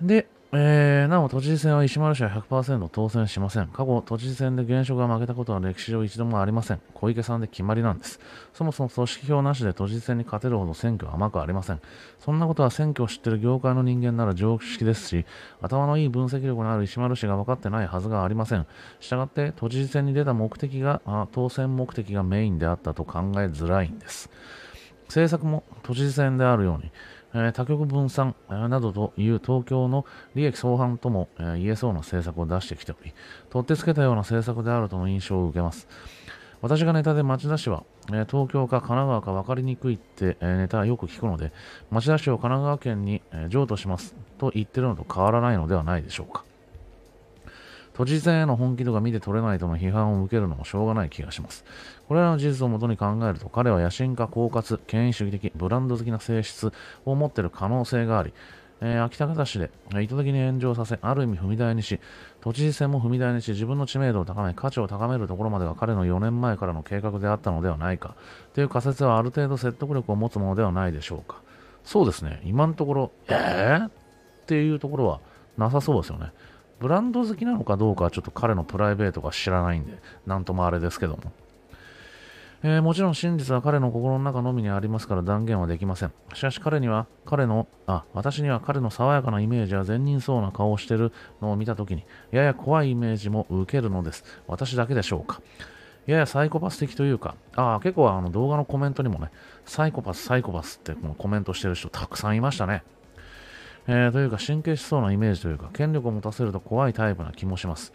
で、えー、なお、都知事選は石丸氏は100%当選しません。過去、都知事選で現職が負けたことは歴史上一度もありません。小池さんで決まりなんです。そもそも組織票なしで都知事選に勝てるほど選挙は甘くありません。そんなことは選挙を知ってる業界の人間なら常識ですし、頭のいい分析力のある石丸氏が分かってないはずがありません。したがって、都知事選に出た目的があ、当選目的がメインであったと考えづらいんです。政策も都知事選であるように、え他局分散、などという東京の利益相反とも、え言えそうな政策を出してきており、取ってつけたような政策であるとの印象を受けます。私がネタで町田市は、え東京か神奈川か分かりにくいって、えネタはよく聞くので、町田市を神奈川県に、え譲渡しますと言ってるのと変わらないのではないでしょうか。都知事選への本気度が見て取れないとの批判を受けるのもしょうがない気がします。これらの事実をもとに考えると、彼は野心家、狡猾、権威主義的、ブランド好きな性質を持っている可能性があり、えー、秋田方市で意図的に炎上させ、ある意味踏み台にし、都知事選も踏み台にし、自分の知名度を高め、価値を高めるところまでが彼の4年前からの計画であったのではないか、という仮説はある程度説得力を持つものではないでしょうか。そうですね、今のところ、えー、っていうところはなさそうですよね。ブランド好きなのかどうかはちょっと彼のプライベートが知らないんで、なんともあれですけども。えー、もちろん真実は彼の心の中のみにありますから断言はできません。しかし彼には、彼の、あ、私には彼の爽やかなイメージや善人そうな顔をしているのを見たときに、やや怖いイメージも受けるのです。私だけでしょうか。ややサイコパス的というか、ああ、結構あの動画のコメントにもね、サイコパス、サイコパスってこのコメントしてる人たくさんいましたね。えー、というか神経しそうなイメージというか、権力を持たせると怖いタイプな気もします。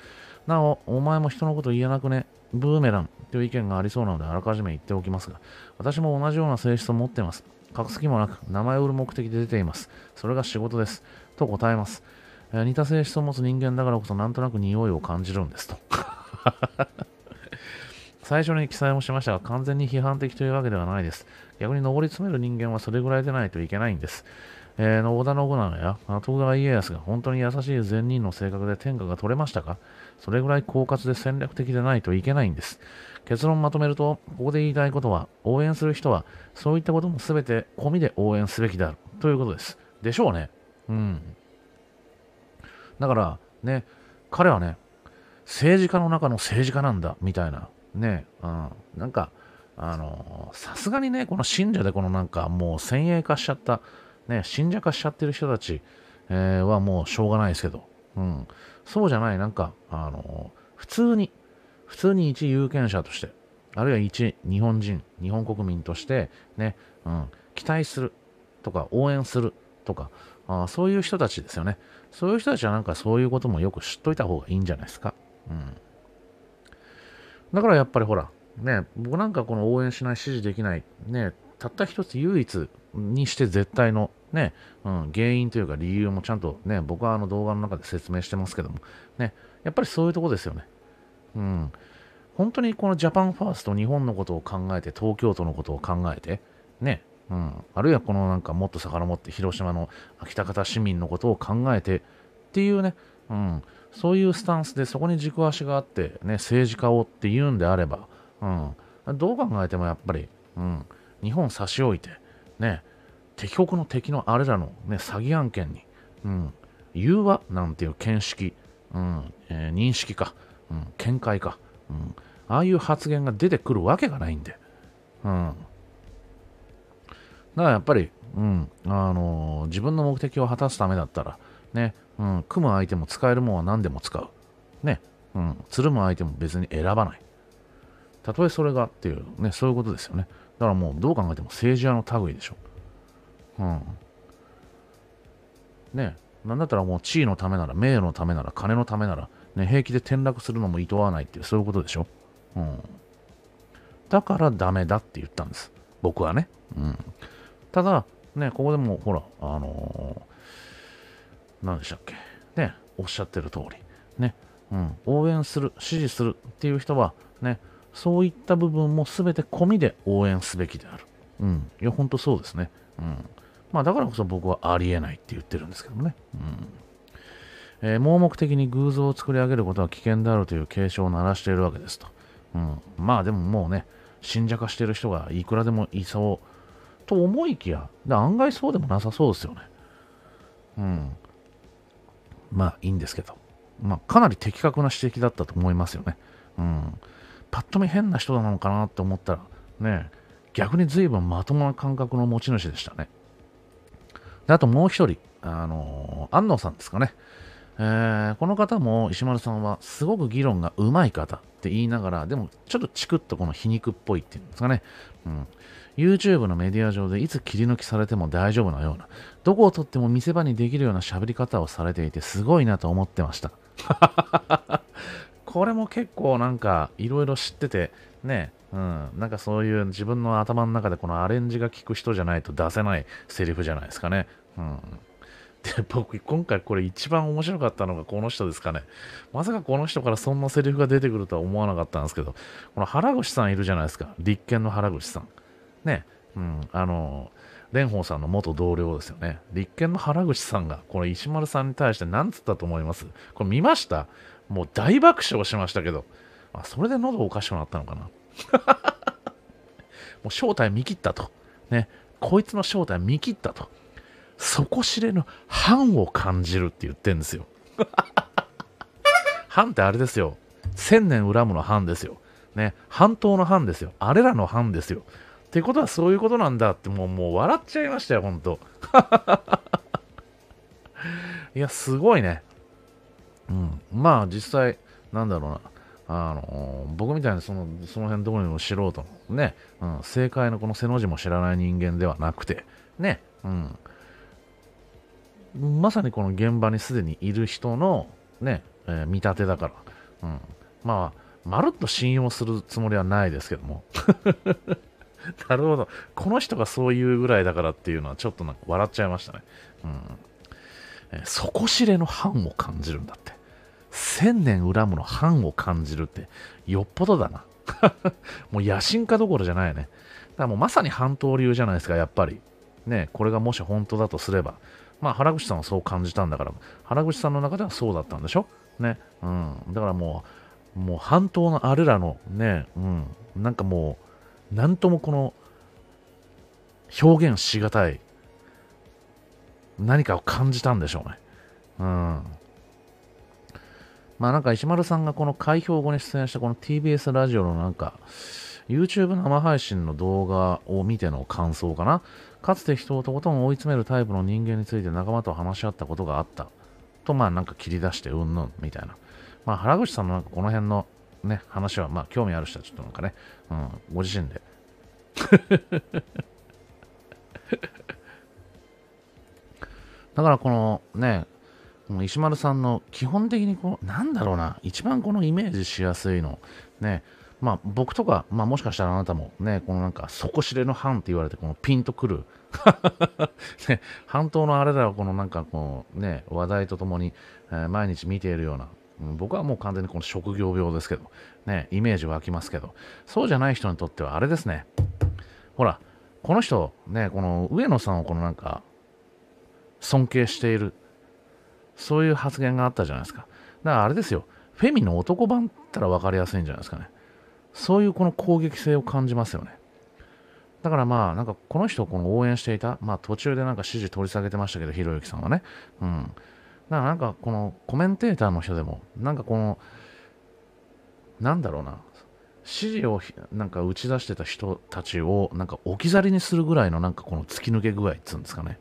なお、お前も人のこと言えなくね、ブーメランという意見がありそうなのであらかじめ言っておきますが、私も同じような性質を持っています。隠す気もなく、名前を売る目的で出ています。それが仕事です。と答えます。えー、似た性質を持つ人間だからこそなんとなく匂いを感じるんですと。<laughs> 最初に記載もしましたが、完全に批判的というわけではないです。逆に上り詰める人間はそれぐらいでないといけないんです。えー、の織田信長や徳川家康が本当に優しい善人の性格で天下が取れましたかそれぐらい狡猾で戦略的でないといけないんです。結論まとめると、ここで言いたいことは、応援する人は、そういったことも全て込みで応援すべきであるということです。でしょうね。うん。だから、ね、彼はね、政治家の中の政治家なんだ、みたいな。ね、うん。なんか、あの、さすがにね、この信者でこのなんかもう先鋭化しちゃったね、信者化しちゃってる人たち、えー、はもうしょうがないですけど、うん、そうじゃない、なんか、あのー、普通に、普通に一有権者として、あるいは一日本人、日本国民として、ね、うん、期待するとか、応援するとか、あそういう人たちですよね。そういう人たちはなんかそういうこともよく知っといた方がいいんじゃないですか。うん。だからやっぱりほら、ね、僕なんかこの応援しない、支持できない、ね、たった一つ唯一にして絶対のね、うん、原因というか理由もちゃんとね、僕はあの動画の中で説明してますけども、ね、やっぱりそういうとこですよね。うん。本当にこのジャパンファースト、日本のことを考えて、東京都のことを考えて、ね、うん、あるいはこのなんかもっと遡って広島の秋田方市民のことを考えてっていうね、うん、そういうスタンスでそこに軸足があって、ね、政治家をっていうんであれば、うん、どう考えてもやっぱり、うん、日本差し置いて、ね、敵国の敵のあれらの、ね、詐欺案件に、うん、融和なんていう見識、うんえー、認識か、うん、見解か、うん、ああいう発言が出てくるわけがないんで、うん、だからやっぱり、うんあのー、自分の目的を果たすためだったら、ねうん、組む相手も使えるもんは何でも使う、ねうん、つるむ相手も別に選ばないたとえそれがっていう、ね、そういうことですよね。だからもうどう考えても政治家の類でしょ。うん。ねなんだったらもう地位のためなら、名誉のためなら、金のためなら、ね、平気で転落するのも厭わないっていう、そういうことでしょ。うん。だからダメだって言ったんです。僕はね。うん。ただ、ね、ここでもほら、あのー、何でしたっけ。ね、おっしゃってる通り。ね、うん。応援する、支持するっていう人は、ね、そういった部分も全て込みで応援すべきである。うん。いや、ほんとそうですね。うん。まあ、だからこそ僕はありえないって言ってるんですけどもね。うん。えー、盲目的に偶像を作り上げることは危険であるという警鐘を鳴らしているわけですと。うん。まあ、でももうね、信者化してる人がいくらでもいそうと思いきや、で案外そうでもなさそうですよね。うん。まあ、いいんですけど。まあ、かなり的確な指摘だったと思いますよね。うん。ぱっと見変な人なのかなって思ったら、ね、逆に随分まともな感覚の持ち主でしたね。であともう一人、あのー、安藤さんですかね。えー、この方も石丸さんはすごく議論がうまい方って言いながら、でもちょっとチクッとこの皮肉っぽいっていうんですかね。うん。YouTube のメディア上でいつ切り抜きされても大丈夫なような、どこをとっても見せ場にできるような喋り方をされていてすごいなと思ってました。これも結構なんかいろいろ知ってて、ね、うん、なんかそういう自分の頭の中でこのアレンジが効く人じゃないと出せないセリフじゃないですかね。うん。で、僕、今回これ一番面白かったのがこの人ですかね。まさかこの人からそんなセリフが出てくるとは思わなかったんですけど、この原口さんいるじゃないですか。立憲の原口さん。ね、うん、あの、蓮舫さんの元同僚ですよね。立憲の原口さんが、この石丸さんに対して何つったと思いますこれ見ましたもう大爆笑しましたけど、あそれで喉おかしくなったのかな。<laughs> もう正体見切ったと。ね、こいつの正体見切ったと。底知れぬ藩を感じるって言ってんですよ。<laughs> 藩ってあれですよ。千年恨むの藩ですよ。ね、半島の藩ですよ。あれらの藩ですよ。ってことはそういうことなんだってもうもう笑っちゃいましたよ、ほんと。<laughs> いや、すごいね。うん、まあ実際、なんだろうな、あの僕みたいにそのその辺どこにも素人のね、うん、正解のこの背の字も知らない人間ではなくて、ね、うん、まさにこの現場にすでにいる人のね、えー、見立てだから、うん、まあ、まるっと信用するつもりはないですけども。<laughs> なるほど。この人がそういうぐらいだからっていうのはちょっとなんか笑っちゃいましたね。うん。え底知れの範を感じるんだって。1000年恨むの藩を感じるって、よっぽどだな。<laughs> もう野心家どころじゃないね。だからもうまさに半島流じゃないですか、やっぱり。ね、これがもし本当だとすれば。まあ原口さんはそう感じたんだから、原口さんの中ではそうだったんでしょね。うん。だからもう、もう半島のあれらのね、うん。なんかもう、なんともこの、表現しがたい、何かを感じたんでしょうね。うん。まあなんか石丸さんがこの開票後に出演したこの TBS ラジオのなんか、YouTube 生配信の動画を見ての感想かな。かつて人をとことん追い詰めるタイプの人間について仲間と話し合ったことがあった。と、まあなんか切り出してうんぬんみたいな。まあ原口さんのなんかこの辺のね、話はまあ興味ある人はちょっとなんかね、うん、ご自身で。<laughs> だからこのね、石丸さんの基本的にこう、なんだろうな、一番このイメージしやすいの、ね、まあ僕とか、まあもしかしたらあなたもね、このなんか底知れの藩って言われて、このピンとくる <laughs> ね、半島のあれらをこのなんかこうね、話題とともに、え毎日見ているような、僕はもう完全にこの職業病ですけど、ね、イメージ湧きますけど、そうじゃない人にとってはあれですね。ほら、この人、ね、この上野さんをこのなんか、尊敬しているそういう発言があったじゃないですか。だからあれですよ、フェミの男版ったら分かりやすいんじゃないですかね。そういうこの攻撃性を感じますよね。だからまあ、なんかこの人をこの応援していた、まあ途中でなんか指示取り下げてましたけど、ひろゆきさんはね。うん。だからなんかこのコメンテーターの人でも、なんかこの、なんだろうな、指示をなんか打ち出してた人たちをなんか置き去りにするぐらいのなんかこの突き抜け具合っつうんですかね。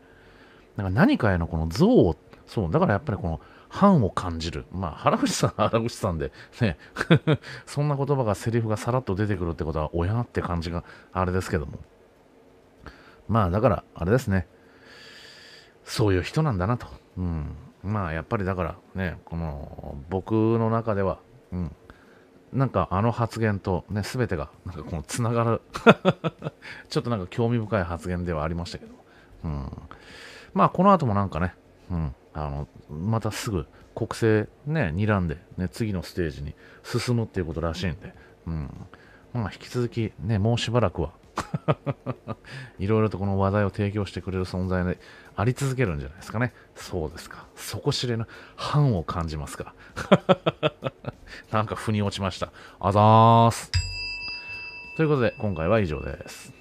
なんか何かへのこの憎悪っそう、だからやっぱりこの、反を感じる。まあ、原口さん、<laughs> 原口さんで、ね、<laughs> そんな言葉が、セリフがさらっと出てくるってことは、親って感じがあれですけども。まあ、だから、あれですね。そういう人なんだなと。うん。まあ、やっぱりだからね、この、僕の中では、うん。なんかあの発言とね、すべてが、なんかこのつながる <laughs> ちょっとなんか興味深い発言ではありましたけど、うん。まあ、この後もなんかね、うん。あのまたすぐ国政ね睨んで、ね、次のステージに進むっていうことらしいんで、うんまあ、引き続き、ね、もうしばらくは <laughs> いろいろとこの話題を提供してくれる存在であり続けるんじゃないですかね。そうですか。底知れぬ範を感じますか。<laughs> なんか腑に落ちました。あざーす。ということで、今回は以上です。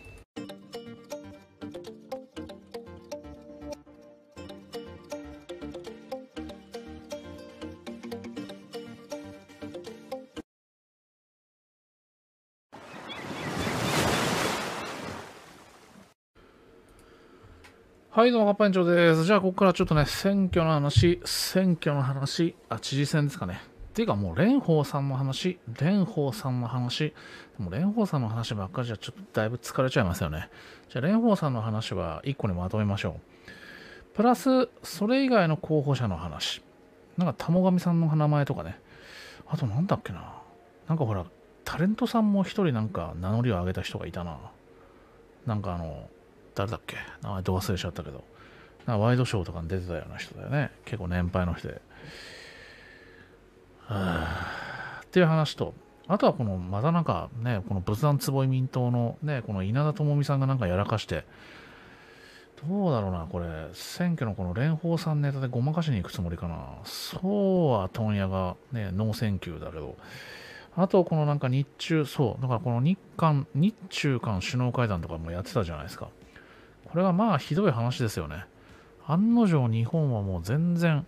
はい、どうも、カッパ長です。じゃあ、ここからちょっとね、選挙の話、選挙の話、あ、知事選ですかね。っていうか、もう、蓮舫さんの話、蓮舫さんの話、も蓮舫さんの話ばっかりじゃ、ちょっとだいぶ疲れちゃいますよね。じゃあ、蓮舫さんの話は1個にまとめましょう。プラス、それ以外の候補者の話。なんか、玉神さんの名前とかね。あと、なんだっけな。なんかほら、タレントさんも1人なんか名乗りを上げた人がいたな。なんかあの、誰だっけ名前ど忘れちゃったけど、ワイドショーとかに出てたような人だよね。結構年配の人で。っていう話と、あとはこの、またなんかね、この仏壇坪井民党のね、この稲田朋美さんがなんかやらかして、どうだろうな、これ、選挙のこの蓮舫さんネタでごまかしに行くつもりかな。そうは問屋がね、ノー選挙だけど、あとこのなんか日中、そう、だからこの日韓、日中韓首脳会談とかもやってたじゃないですか。これはまあひどい話ですよね。案の定日本はもう全然、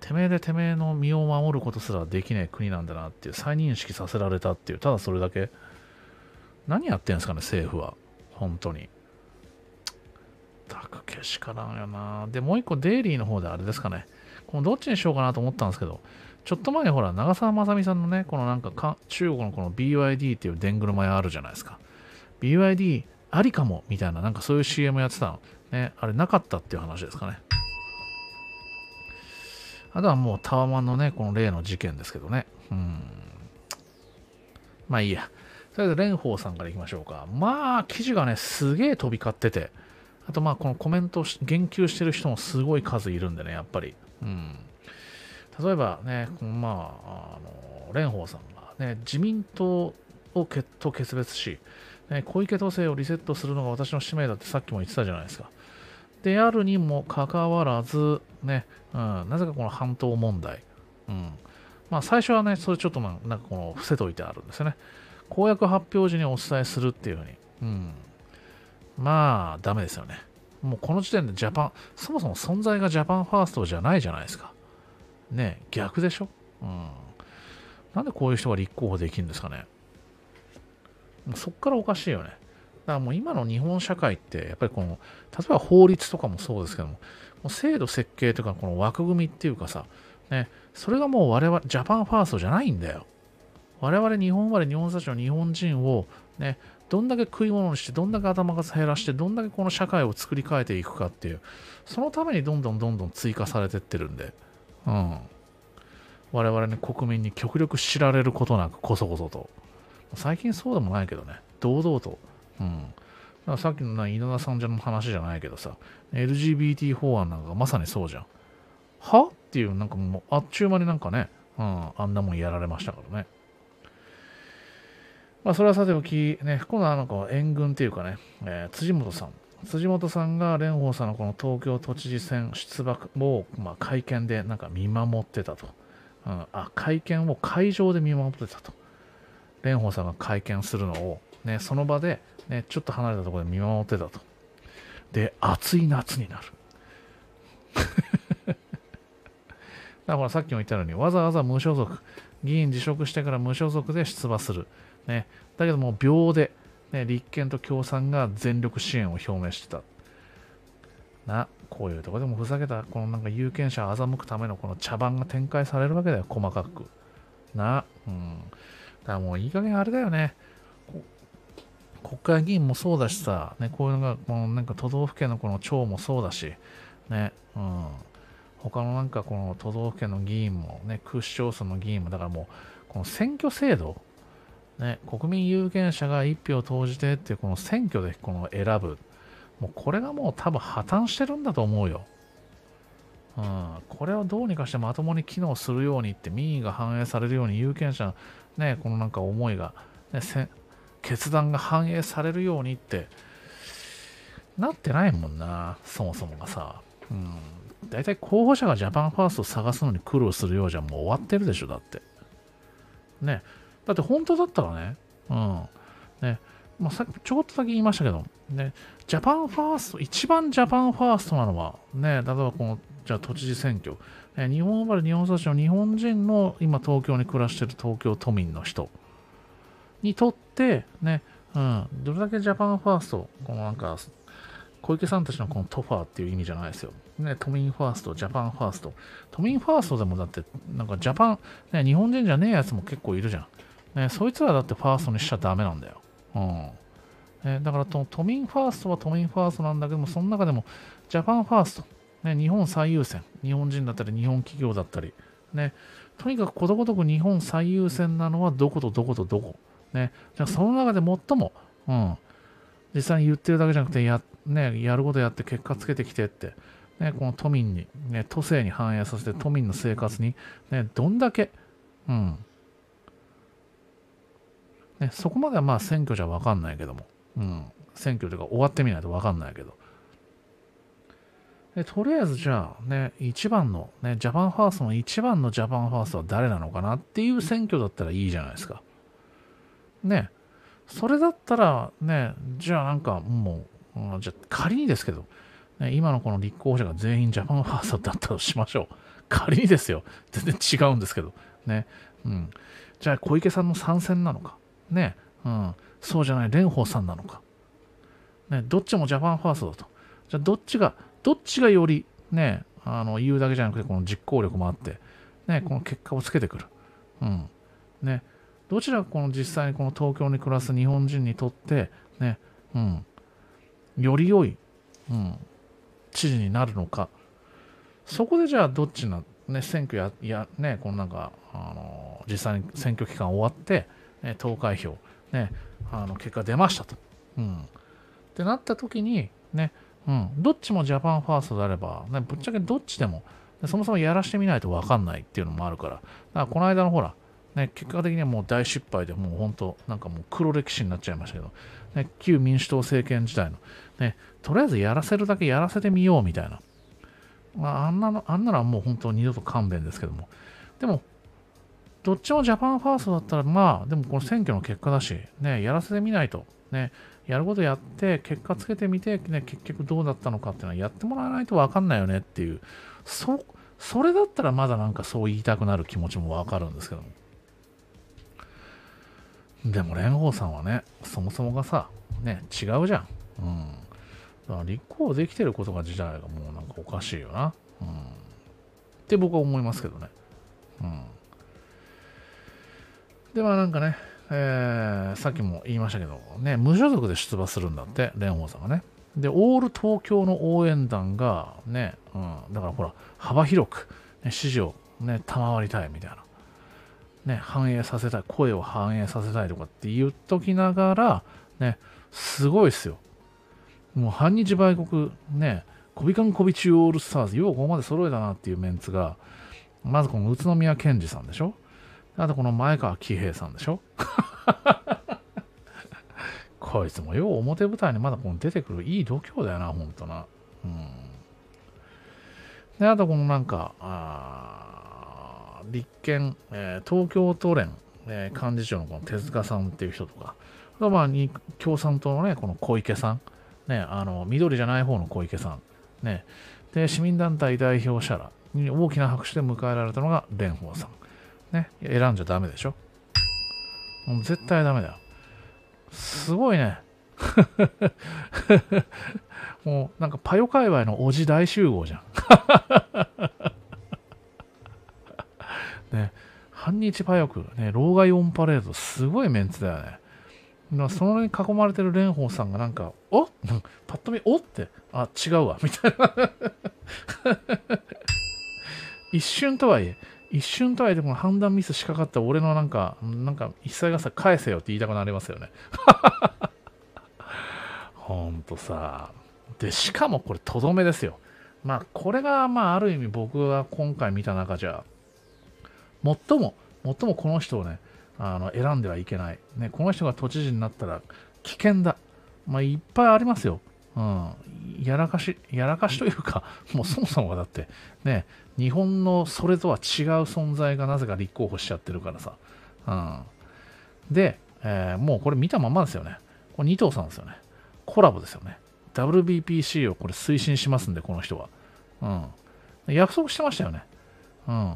てめえでてめえの身を守ることすらできない国なんだなっていう、再認識させられたっていう、ただそれだけ。何やってんですかね、政府は。本当に。たくけしからんよな。で、もう一個、デイリーの方であれですかね。このどっちにしようかなと思ったんですけど、ちょっと前にほら、長澤まさみさんのね、このなんか中国のこの BYD っていうでんぐるま屋あるじゃないですか。BYD ありかもみたいな、なんかそういう CM やってたの。ね、あれなかったっていう話ですかね。あとはもうタワマンのね、この例の事件ですけどね。うん。まあいいや。とりあえず蓮舫さんからいきましょうか。まあ、記事がね、すげえ飛び交ってて。あとまあ、このコメント言及してる人もすごい数いるんでね、やっぱり。うん。例えばね、このまあ、あの、蓮舫さんがね、自民党を決と決別し、ね、小池都政をリセットするのが私の使命だってさっきも言ってたじゃないですか。であるにもかかわらず、ね、うん、なぜかこの半島問題。うんまあ、最初はね、それちょっとなんかこの伏せといてあるんですよね。公約発表時にお伝えするっていうふうに。うん、まあ、ダメですよね。もうこの時点でジャパン、そもそも存在がジャパンファーストじゃないじゃないですか。ね逆でしょ、うん、なんでこういう人が立候補できるんですかね。そっからおかしいよね。だからもう今の日本社会って、やっぱりこの、例えば法律とかもそうですけども、も制度設計とか、この枠組みっていうかさ、ね、それがもう我々、ジャパンファーストじゃないんだよ。我々日本生まれ日本ちの日本人をね、どんだけ食い物にして、どんだけ頭数減らして、どんだけこの社会を作り変えていくかっていう、そのためにどんどんどんどん追加されてってるんで、うん。我々ね、国民に極力知られることなく、こそこそと。最近そうでもないけどね、堂々と。うん。ださっきのな、稲田さんじゃの話じゃないけどさ、LGBT 法案なんかまさにそうじゃん。はっていう、なんかもう、あっちゅう間になんかね、うん、あんなもんやられましたからね。まあ、それはさておき、ね、今度はなんか援軍っていうかね、えー、辻元さん。辻元さんが蓮舫さんのこの東京都知事選出馬を、まあ、会見でなんか見守ってたと、うん。あ、会見を会場で見守ってたと。蓮舫さんが会見するのを、ね、その場で、ね、ちょっと離れたところで見守ってたと。で、暑い夏になる。<laughs> だからさっきも言ったように、わざわざ無所属、議員辞職してから無所属で出馬する。ね、だけども、秒で、ね、立憲と共産が全力支援を表明してた。な、こういうとこでもふざけた、このなんか有権者を欺くためのこの茶番が展開されるわけだよ、細かく。な、うん。だからもういい加減あれだよね。国会議員もそうだしさ、ね、こういうのが、このなんか都道府県のこの長もそうだし、ね、うん。他のなんかこの都道府県の議員もね、区市町村の議員も、だからもう、この選挙制度、ね、国民有権者が1票投じてっていうこの選挙でこの選ぶ、もうこれがもう多分破綻してるんだと思うよ。うん、これをどうにかしてまともに機能するようにって民意が反映されるように有権者ね、このなんか思いが、ね、決断が反映されるようにってなってないもんな、そもそもがさ。うん。大体候補者がジャパンファーストを探すのに苦労するようじゃもう終わってるでしょ、だって。ね。だって本当だったらね、うん。ね。まあ、さっきちょこっとだけ言いましたけど、ね、ジャパンファースト、一番ジャパンファーストなのは、ね、例えばこの、じゃあ都知事選挙、え日本生まれ日本育ちの日本人の今東京に暮らしている東京都民の人にとってね、うん、どれだけジャパンファースト、このなんか、小池さんたちのこのトファーっていう意味じゃないですよ。ね、都民ファースト、ジャパンファースト。都民ファーストでもだって、なんかジャパン、ね、日本人じゃねえやつも結構いるじゃん。ね、そいつらだってファーストにしちゃダメなんだよ。うん。ね、だから都民ファーストは都民ファーストなんだけども、その中でもジャパンファースト。ね、日本最優先、日本人だったり、日本企業だったり、ね、とにかくことごとく日本最優先なのはどことどことどこ。ね、じゃあその中で最も、うん、実際に言ってるだけじゃなくてや、ね、やることやって結果つけてきてって、ね、この都民に、ね、都政に反映させて都民の生活に、ね、どんだけ、うんね、そこまではまあ選挙じゃ分かんないけども、うん、選挙というか終わってみないと分かんないけど、でとりあえずじゃあね、一番の、ね、ジャパンファーストの一番のジャパンファーストは誰なのかなっていう選挙だったらいいじゃないですか。ね、それだったらね、じゃあなんかもう、うん、じゃ仮にですけど、ね、今のこの立候補者が全員ジャパンファーストだったとしましょう。<laughs> 仮にですよ。全然違うんですけど。ね。うん。じゃあ小池さんの参戦なのか。ね。うん。そうじゃない、蓮舫さんなのか。ね。どっちもジャパンファーストだと。じゃあどっちがどっちがよりね、あの言うだけじゃなくて、この実行力もあって、ね、この結果をつけてくる。うん。ね、どちらがこの実際にこの東京に暮らす日本人にとって、ね、うん、より良い、うん、知事になるのか。そこでじゃあどっちな、ね、選挙や、やね、このなんか、あの、実際に選挙期間終わって、ね、投開票、ね、あの結果出ましたと。うん。ってなった時に、ね、うん、どっちもジャパンファーストであれば、ね、ぶっちゃけどっちでも、そもそもやらしてみないと分かんないっていうのもあるから、だからこの間のほら、ね、結果的にはもう大失敗で、もう本当、なんかもう黒歴史になっちゃいましたけど、ね、旧民主党政権時代の、ね、とりあえずやらせるだけやらせてみようみたいな、まあ、あんなのあんならはもう本当、二度と勘弁ですけども、でも、どっちもジャパンファーストだったら、まあ、でもこの選挙の結果だし、ね、やらせてみないと、ね、やることやって結果つけてみて、ね、結局どうだったのかっていうのはやってもらわないと分かんないよねっていうそそれだったらまだなんかそう言いたくなる気持ちも分かるんですけどもでも蓮舫さんはねそもそもがさね違うじゃんうんだから立候補できてることが自体がもうなんかおかしいよなうんって僕は思いますけどねうんでもなんかねえー、さっきも言いましたけど、ね、無所属で出馬するんだって、蓮舫さんがね。で、オール東京の応援団が、ね、うん、だからほら、幅広く、ね、支持を、ね、賜りたいみたいな。ね、反映させたい、声を反映させたいとかって言っときながら、ね、すごいっすよ。もう反日売国、ね、コビカンコビ中オールスターズ、ようここまで揃えたなっていうメンツが、まずこの宇都宮健児さんでしょあとこの前川喜平さんでしょ <laughs> こいつもよう表舞台にまだこの出てくるいい度胸だよな、ほんとな。うん。で、あとこのなんか、あ立憲、えー、東京都連、えー、幹事長のこの手塚さんっていう人とか、まあ、共産党のね、この小池さん、ね、あの、緑じゃない方の小池さん、ね、で、市民団体代表者らに大きな拍手で迎えられたのが蓮舫さん。ね、選んじゃダメでしょもう絶対ダメだよ。すごいね。<laughs> もうなんかパヨ界隈のおじ大集合じゃん。<laughs> ね、半日パヨく、ね、老害オンパレード、すごいメンツだよね。まあ、そのに囲まれてる蓮舫さんがなんか、おパッと見、おって、あ、違うわ、みたいな。<laughs> 一瞬とはいえ、一瞬とはいえも判断ミスしかかった俺のなんか、なんか一切がさ、返せよって言いたくなりますよね。<laughs> ほんとさ。で、しかもこれとどめですよ。まあこれがまあある意味僕が今回見た中じゃ、最も、最もこの人をね、あの選んではいけない、ね。この人が都知事になったら危険だ。まあいっぱいありますよ。うん、やらかし、やらかしというか、もうそもそもがだって、ね、日本のそれとは違う存在がなぜか立候補しちゃってるからさ。うん、で、えー、もうこれ見たままですよね。これ2頭さんですよね。コラボですよね。WBPC をこれ推進しますんで、この人は。うん。約束してましたよね。うん。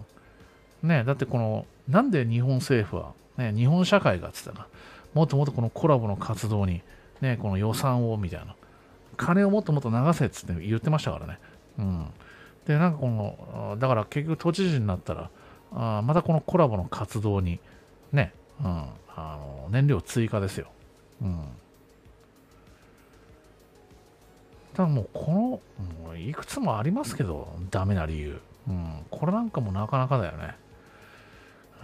ねだってこの、なんで日本政府は、ね、日本社会がって言ったら、もっともっとこのコラボの活動に、ね、この予算をみたいな。金をもっともっと流せっつって言ってましたからね。うん。でなんかこのだから結局都知事になったらあまたこのコラボの活動にね、うん、あの燃料追加ですよ。うん、ただもうこの、うん、いくつもありますけどダメな理由、うん、これなんかもなかなかだよね。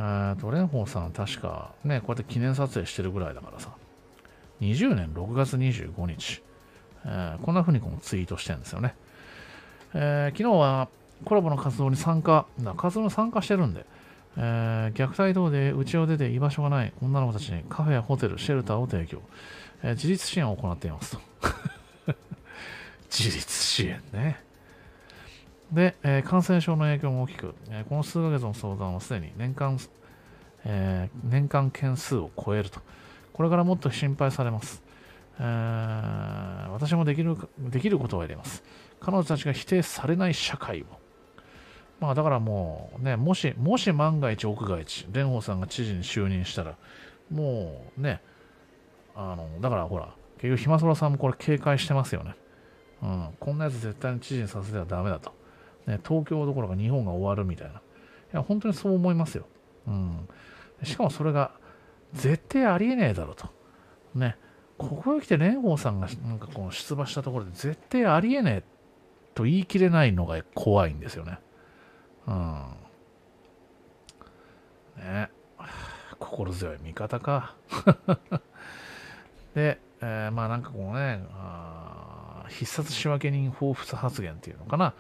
えと、蓮舫さん確かね、こうやって記念撮影してるぐらいだからさ、20年6月25日、えー、こんな風にこのツイートしてるんですよね。えー、昨日はコラボの活動に参加、活動に参加してるんで、えー、虐待等で家を出て居場所がない女の子たちにカフェやホテル、シェルターを提供、えー、自立支援を行っていますと。<laughs> 自立支援ね。で、えー、感染症の影響も大きく、えー、この数ヶ月の相談はすでに年間、えー、年間件数を超えると。これからもっと心配されます。えー、私もできるできることをやります。彼女たちが否定されない社会を。まあだからもうね、もし、もし万が一屋外地、蓮舫さんが知事に就任したら、もうね、あの、だからほら、結局、ひまそらさんもこれ警戒してますよね。うん、こんなやつ絶対に知事にさせてはダメだと。ね、東京どころか日本が終わるみたいな。いや、本当にそう思いますよ。うん。しかもそれが、絶対ありえねえだろうと。ね。ここへ来て蓮舫さんがなんかこう出馬したところで絶対ありえねえと言い切れないのが怖いんですよね。うん。ね心強い味方か。<laughs> で、えー、まあなんかこうね、あ必殺仕分け人彷彿発言っていうのかな、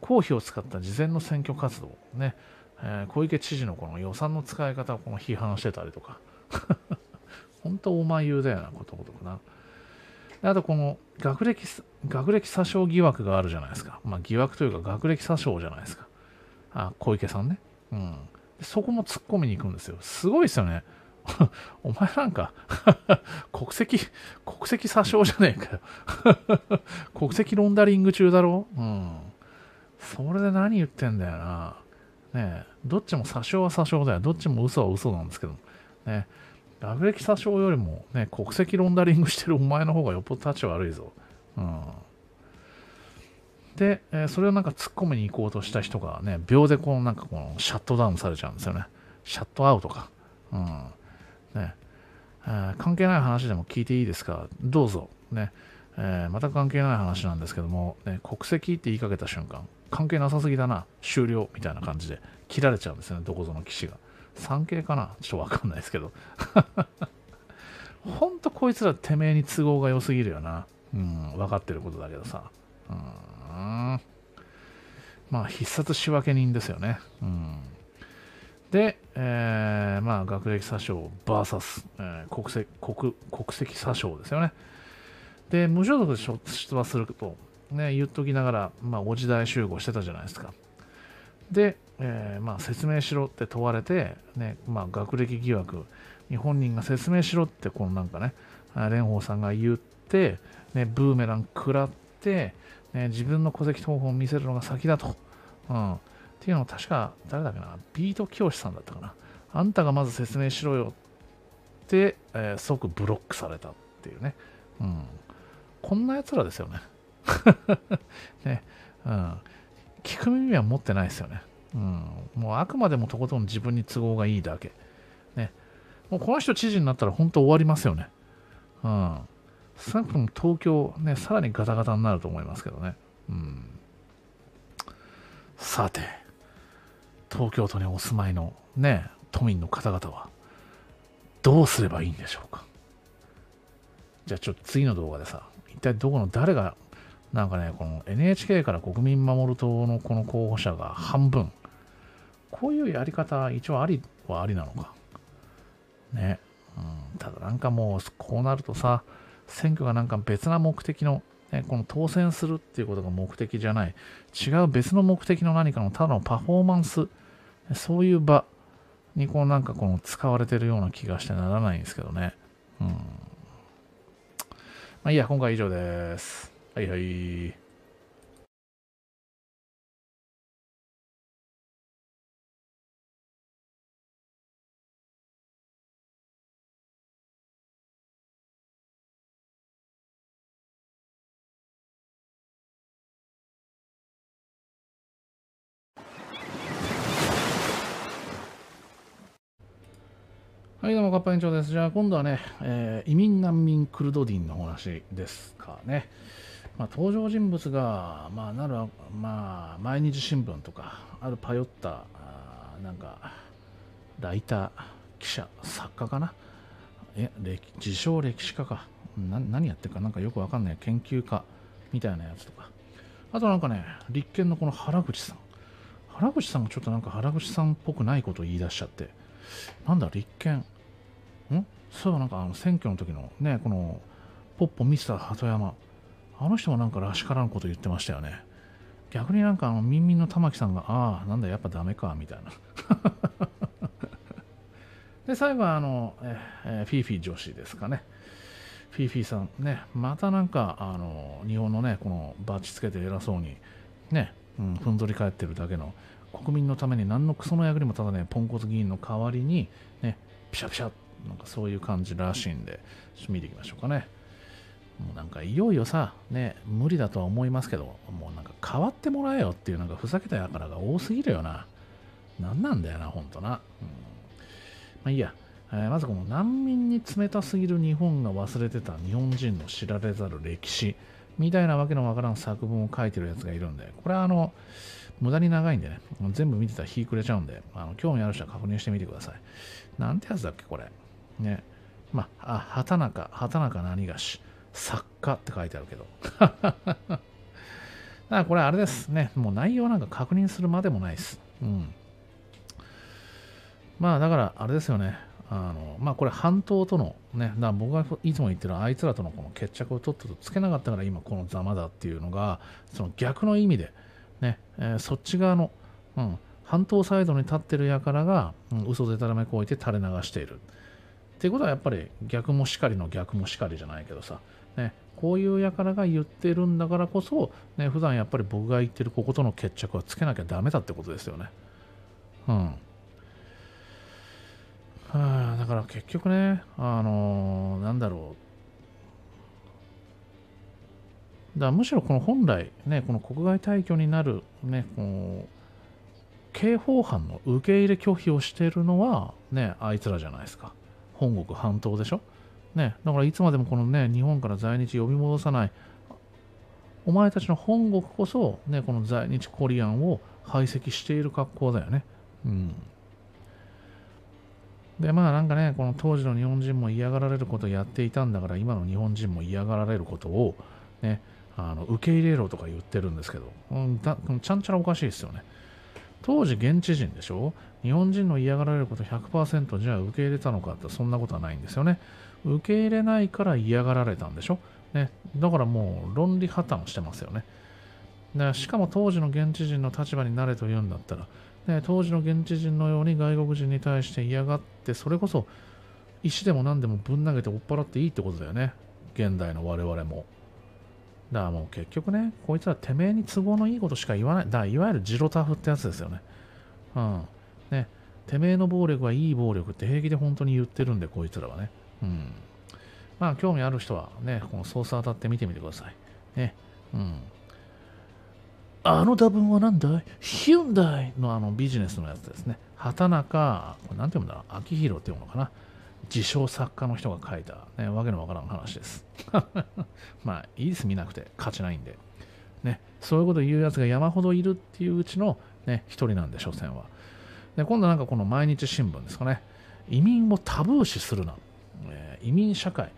公費を使った事前の選挙活動、ね、えー、小池知事のこの予算の使い方をこの批判してたりとか、<laughs> 本当お前言うだよな、ことごとくな。あとこの学歴、学歴詐称疑惑があるじゃないですか。まあ疑惑というか学歴詐称じゃないですか。あ、小池さんね。うん。そこも突っ込みに行くんですよ。すごいですよね。お前なんか国籍、国籍詐称じゃねえかよ国籍ロンダリング中だろうん。それで何言ってんだよな。ねどっちも詐称は詐称だよ。どっちも嘘は嘘なんですけども。ねラブレキサ賞よりも、ね、国籍ロンダリングしてるお前の方がよっぽど立ち悪いぞ。うん。で、えそれをなんか突っ込みに行こうとした人がね、秒でこのなんかこのシャットダウンされちゃうんですよね。シャットアウトか。うん。ね。えー、関係ない話でも聞いていいですかどうぞ。ね。えー、また関係ない話なんですけども、ね、国籍って言いかけた瞬間、関係なさすぎだな、終了みたいな感じで切られちゃうんですよね、どこぞの騎士が。産経かなちょっとわかんないですけど。ほんとこいつらてめえに都合が良すぎるよな。うん、分かってることだけどさ。うん。まあ、必殺仕分け人ですよね。うん。で、えー、まあ、学歴詐称 VS、えー、国籍国国籍詐称ですよね。で、無所属で出馬すると、ね、言っときながら、まあ、お時代集合してたじゃないですか。で、えー、まあ、説明しろって問われてね、まあ、学歴疑惑に本人が説明しろってこのなんかね蓮舫さんが言って、ね、ブーメラン食らって、ね、自分の戸籍謄本を見せるのが先だと、うん、っていうのを確か誰だっけなビート教師さんだったかなあんたがまず説明しろよって、えー、即ブロックされたっていうね、うん、こんなやつらですよね <laughs> ね、うん、聞く耳は持ってないですよねうん、もうあくまでもとことん自分に都合がいいだけ。ね、もうこの人知事になったら本当終わりますよね。うん。少なくとも東京、ね、さらにガタガタになると思いますけどね。うん。さて、東京都にお住まいのね、都民の方々は、どうすればいいんでしょうか。じゃあちょっと次の動画でさ、一体どこの誰が、なんかね、この NHK から国民守る党のこの候補者が半分、こういうやり方、一応ありはありなのか。ね。うん、ただなんかもう、こうなるとさ、選挙がなんか別な目的の、ね、この当選するっていうことが目的じゃない、違う別の目的の何かのただのパフォーマンス、そういう場にこうなんかこの使われてるような気がしてならないんですけどね。うん。まあいいや、今回以上です。はいはい。はいどうも、かっぱ園長です。じゃあ今度はね、えー、移民難民クルド人の話ですかね。まあ、登場人物が、まあ、なる、まあ、毎日新聞とか、あるパヨったあ、なんか、ライター、記者、作家かな。え、歴自称歴史家か。な何やってるか、なんかよくわかんない。研究家みたいなやつとか。あとなんかね、立憲のこの原口さん。原口さんがちょっとなんか原口さんっぽくないことを言い出しちゃって。なんだ、立憲。そうなんかあの選挙の時のね、このポッポミスター鳩山、あの人もなんからしからんこと言ってましたよね。逆になんかあの、みんみんの玉木さんが、ああ、なんだやっぱダメか、みたいな。<laughs> で、最後はあの、ええフィーフィー女子ですかね。フィーフィーさんね、またなんか、あの、日本のね、このバッチつけて偉そうに、ね、うん、ふんぞり返ってるだけの、国民のために何のクソの役にも立たないポンコツ議員の代わりに、ね、ピシャピシャなんかそういう感じらしいんで、ちょっと見ていきましょうかね。もうなんかいよいよさ、ね、無理だとは思いますけど、もうなんか変わってもらえよっていうなんかふざけたやからが多すぎるよな。何なんだよな、ほんとな。うん、まあいいや、えー、まずこの難民に冷たすぎる日本が忘れてた日本人の知られざる歴史みたいなわけのわからん作文を書いてるやつがいるんで、これはあの、無駄に長いんでね、全部見てたら日暮れちゃうんで、あの興味ある人は確認してみてください。なんてやつだっけ、これ。ね。まあ、畑中、畑中何がし、作家って書いてあるけど。だからこれあれですね。もう内容なんか確認するまでもないです。うん。まあだからあれですよね。あのまあこれ半島とのね、だ僕がいつも言ってるあいつらとのこの決着をとっととつけなかったから今このざまだっていうのが、その逆の意味で、ね、えー、そっち側の、うん、半島サイドに立ってる輩が、うん、嘘でたらめこいて垂れ流している。っていうことはやっぱり逆もしかりの逆もしかりじゃないけどさ、ね、こういう輩が言ってるんだからこそ、ね、普段やっぱり僕が言ってるこことの決着はつけなきゃダメだってことですよね。うん。はあ、だから結局ね、あのー、なんだろう。だむしろこの本来、ね、この国外退去になる、ね、この刑法犯の受け入れ拒否をしているのは、ね、あいつらじゃないですか。本国半島でしょ。ね、だからいつまでもこのね、日本から在日呼び戻さない、お前たちの本国こそ、ね、この在日コリアンを排斥している格好だよね。うん。で、まあなんかね、この当時の日本人も嫌がられることをやっていたんだから、今の日本人も嫌がられることを、ね、あの受け入れろとか言ってるんですけど、うん、ちゃんちゃらおかしいですよね。当時現地人でしょ日本人の嫌がられること100%じゃあ受け入れたのかってそんなことはないんですよね受け入れないから嫌がられたんでしょ、ね、だからもう論理破綻してますよねらしかも当時の現地人の立場になれと言うんだったら、ね、当時の現地人のように外国人に対して嫌がってそれこそ石でも何でもぶん投げて追っ払っていいってことだよね現代の我々もだからもう結局ねこいつはてめえに都合のいいことしか言わないだからいわゆるジロタフってやつですよねうんね、てめえの暴力はいい暴力って平気で本当に言ってるんで、こいつらはね。うん。まあ、興味ある人はね、この操作当たって見てみてください。ね。うん。あの多分は何だいヒュンダイのあのビジネスのやつですね。畑中、これ何て読むんだ秋広って読むのかな自称作家の人が書いた、ね、わけのわからん話です。<laughs> まあ、いいです、見なくて。勝ちないんで。ね、そういうこと言うやつが山ほどいるっていううちの、ね、一人なんで、所詮は。で今度なんかこの毎日新聞ですかね移民をタブー視するな、えー、移民社会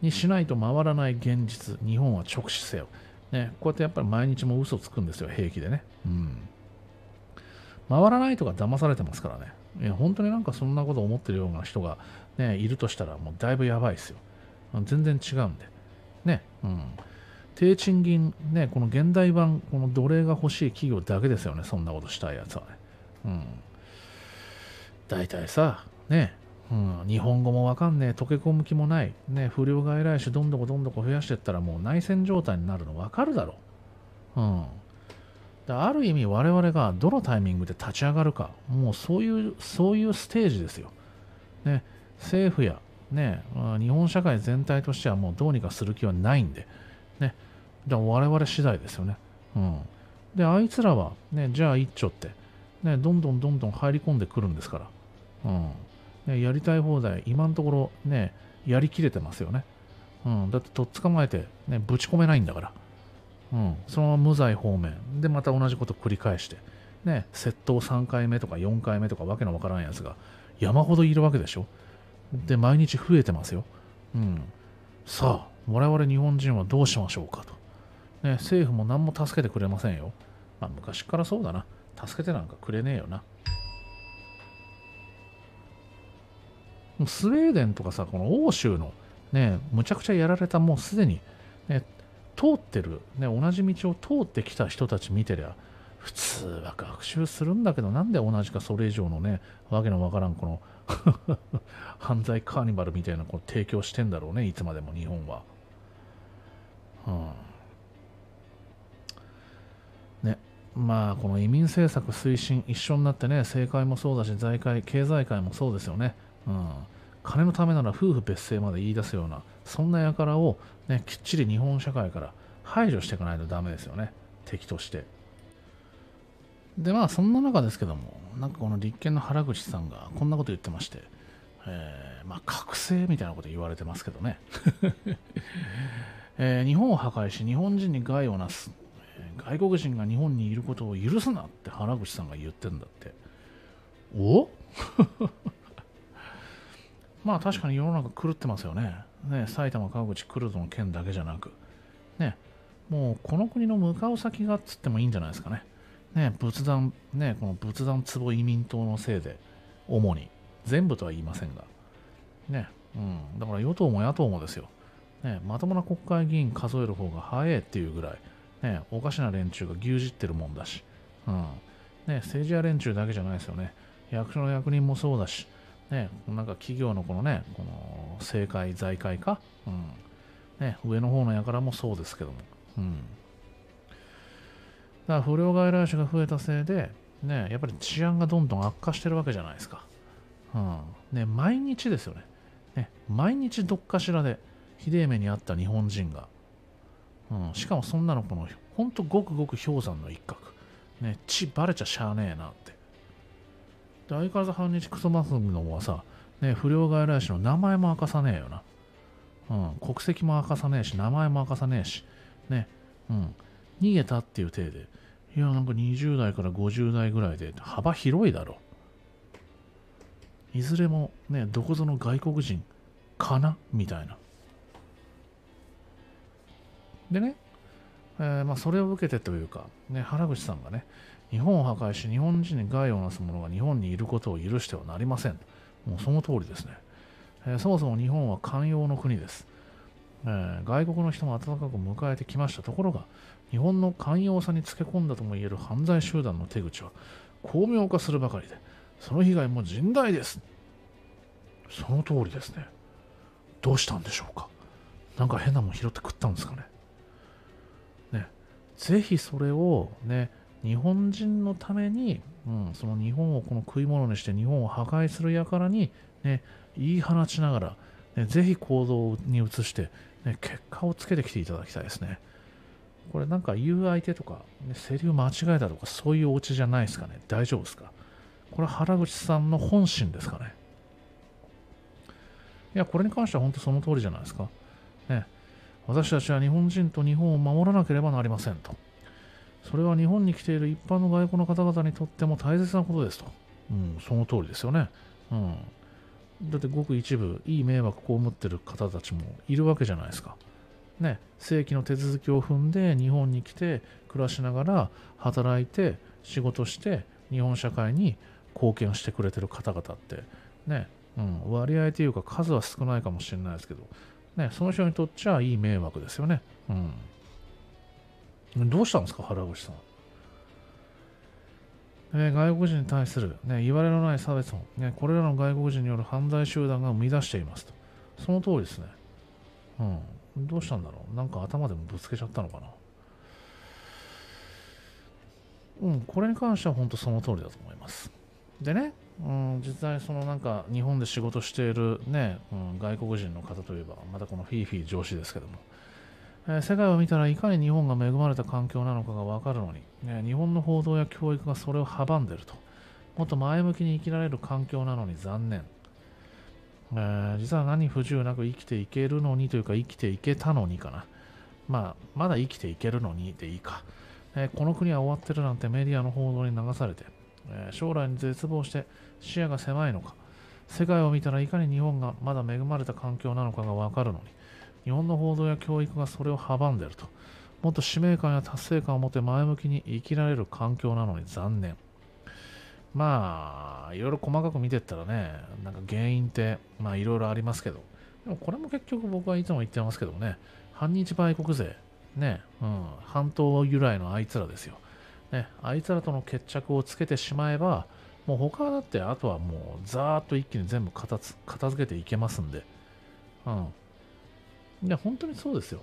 にしないと回らない現実日本は直視せよ、ね、こうやってやっぱり毎日も嘘つくんですよ平気でね、うん、回らないとか騙されてますからねいや本当になんかそんなこと思ってるような人が、ね、いるとしたらもうだいぶやばいですよ全然違うんでねうん低賃金ねこの現代版この奴隷が欲しい企業だけですよねそんなことしたいやつはねうん大体さ、ね、うん、日本語もわかんねえ、溶け込む気もない、ね、不良外来種どんどこどんどこ増やしてったらもう内戦状態になるのわかるだろう。うん。ある意味我々がどのタイミングで立ち上がるか、もうそういう、そういうステージですよ。ね、政府や、ね、日本社会全体としてはもうどうにかする気はないんで、ね、じゃあ我々次第ですよね。うん。で、あいつらは、ね、じゃあ一丁って、ね、どんどんどんどん入り込んでくるんですから。うんね、やりたい放題、今のところね、やりきれてますよね。うん、だってとっ捕まえて、ね、ぶち込めないんだから、うん、そのまま無罪方面でまた同じこと繰り返して、ね、窃盗3回目とか4回目とかわけのわからんやつが山ほどいるわけでしょ。で、毎日増えてますよ。うん、さあ、我々日本人はどうしましょうかと。ね、政府も何も助けてくれませんよ。まあ、昔からそうだな。助けてなんかくれねえよな。スウェーデンとかさ、この欧州の、ね、むちゃくちゃやられた、もうすでに、ね、通ってる、ね、同じ道を通ってきた人たち見てりゃ、普通は学習するんだけど、なんで同じかそれ以上のね、わけのわからん、この <laughs> 犯罪カーニバルみたいなこう提供してんだろうね、いつまでも日本は。うん。ね、まあ、この移民政策推進、一緒になってね、政界もそうだし、財界、経済界もそうですよね。うん、金のためなら夫婦別姓まで言い出すようなそんな輩を、ね、きっちり日本社会から排除していかないとダメですよね敵としてでまあそんな中ですけどもなんかこの立憲の原口さんがこんなこと言ってまして、えー、まあ覚醒みたいなこと言われてますけどね、<laughs> えー、日本を破壊し日本人に害をなす外国人が日本にいることを許すなって原口さんが言ってんだってお <laughs> まあ確かに世の中狂ってますよね。ね埼玉、川口、クルドの県だけじゃなく、ね、もうこの国の向かう先がっつってもいいんじゃないですかね。ね仏壇、ね、この仏壇壺移民党のせいで、主に、全部とは言いませんが、ね、うん、だから与党も野党もですよ、ね、まともな国会議員数える方が早いっていうぐらい、ね、おかしな連中が牛耳ってるもんだし、うんね、政治家連中だけじゃないですよね、役所の役人もそうだし、ね、なんか企業のこのね、この政界、財界か、うんね、上の方の輩もそうですけども、うん、だから不良外来種が増えたせいで、ね、やっぱり治安がどんどん悪化してるわけじゃないですか。うんね、毎日ですよねね。毎日どっかしらでひでえ目にあった日本人が、うん、しかもそんなのこの本当ごくごく氷山の一角、ね、血ばれちゃしゃあねえなっで相変わらず反日クソマスのはさ、ね、不良外来種の名前も明かさねえよな。うん、国籍も明かさねえし、名前も明かさねえし、ね、うん、逃げたっていう体で、いや、なんか20代から50代ぐらいで、幅広いだろ。いずれも、ね、どこぞの外国人かなみたいな。でね、えー、まあ、それを受けてというか、ね、原口さんがね、日本を破壊し日本人に害をなす者が日本にいることを許してはなりませんもうその通りですね、えー、そもそも日本は寛容の国です、えー、外国の人も温かく迎えてきましたところが日本の寛容さにつけ込んだともいえる犯罪集団の手口は巧妙化するばかりでその被害も甚大ですその通りですねどうしたんでしょうかなんか変なもん拾って食ったんですかねねぜひそれをね日本人のために、うん、その日本をこの食い物にして日本を破壊する輩に、ね、言い放ちながら、ね、ぜひ行動に移して、ね、結果をつけてきていただきたいですね。これなんか言う相手とか、ね、セリフ間違えたとかそういうお家じゃないですかね。大丈夫ですかこれ原口さんの本心ですかね。いや、これに関しては本当その通りじゃないですか。ね、私たちは日本人と日本を守らなければなりませんと。それは日本に来ている一般の外交の方々にとっても大切なことですと、うん、その通りですよね、うん、だってごく一部いい迷惑被ってる方たちもいるわけじゃないですかね、正規の手続きを踏んで日本に来て暮らしながら働いて仕事して日本社会に貢献してくれてる方々ってね、うん、割合というか数は少ないかもしれないですけど、ね、その人にとっちゃいい迷惑ですよね。うんどうしたんですか、原口さん。えー、外国人に対する、ね、言われのない差別も、ね、これらの外国人による犯罪集団が生み出していますと。その通りですね。うん。どうしたんだろう。なんか頭でもぶつけちゃったのかな。うん、これに関しては本当その通りだと思います。でね、うん、実際そのなんか日本で仕事しているね、うん、外国人の方といえば、またこのフィーフィー上司ですけども、え世界を見たらいかに日本が恵まれた環境なのかが分かるのに、ね、日本の報道や教育がそれを阻んでるともっと前向きに生きられる環境なのに残念、えー、実は何不自由なく生きていけるのにというか生きていけたのにかな、まあ、まだ生きていけるのにでいいか、えー、この国は終わってるなんてメディアの報道に流されて、えー、将来に絶望して視野が狭いのか世界を見たらいかに日本がまだ恵まれた環境なのかが分かるのに日本の報道や教育がそれを阻んでいるともっと使命感や達成感を持って前向きに生きられる環境なのに残念まあいろいろ細かく見ていったらねなんか原因ってまあいろいろありますけどでもこれも結局僕はいつも言ってますけどもね反日売国勢ね、うん、半島由来のあいつらですよ、ね、あいつらとの決着をつけてしまえばもう他だってあとはもうざーっと一気に全部片付けていけますんでうんいや、本当にそうですよ。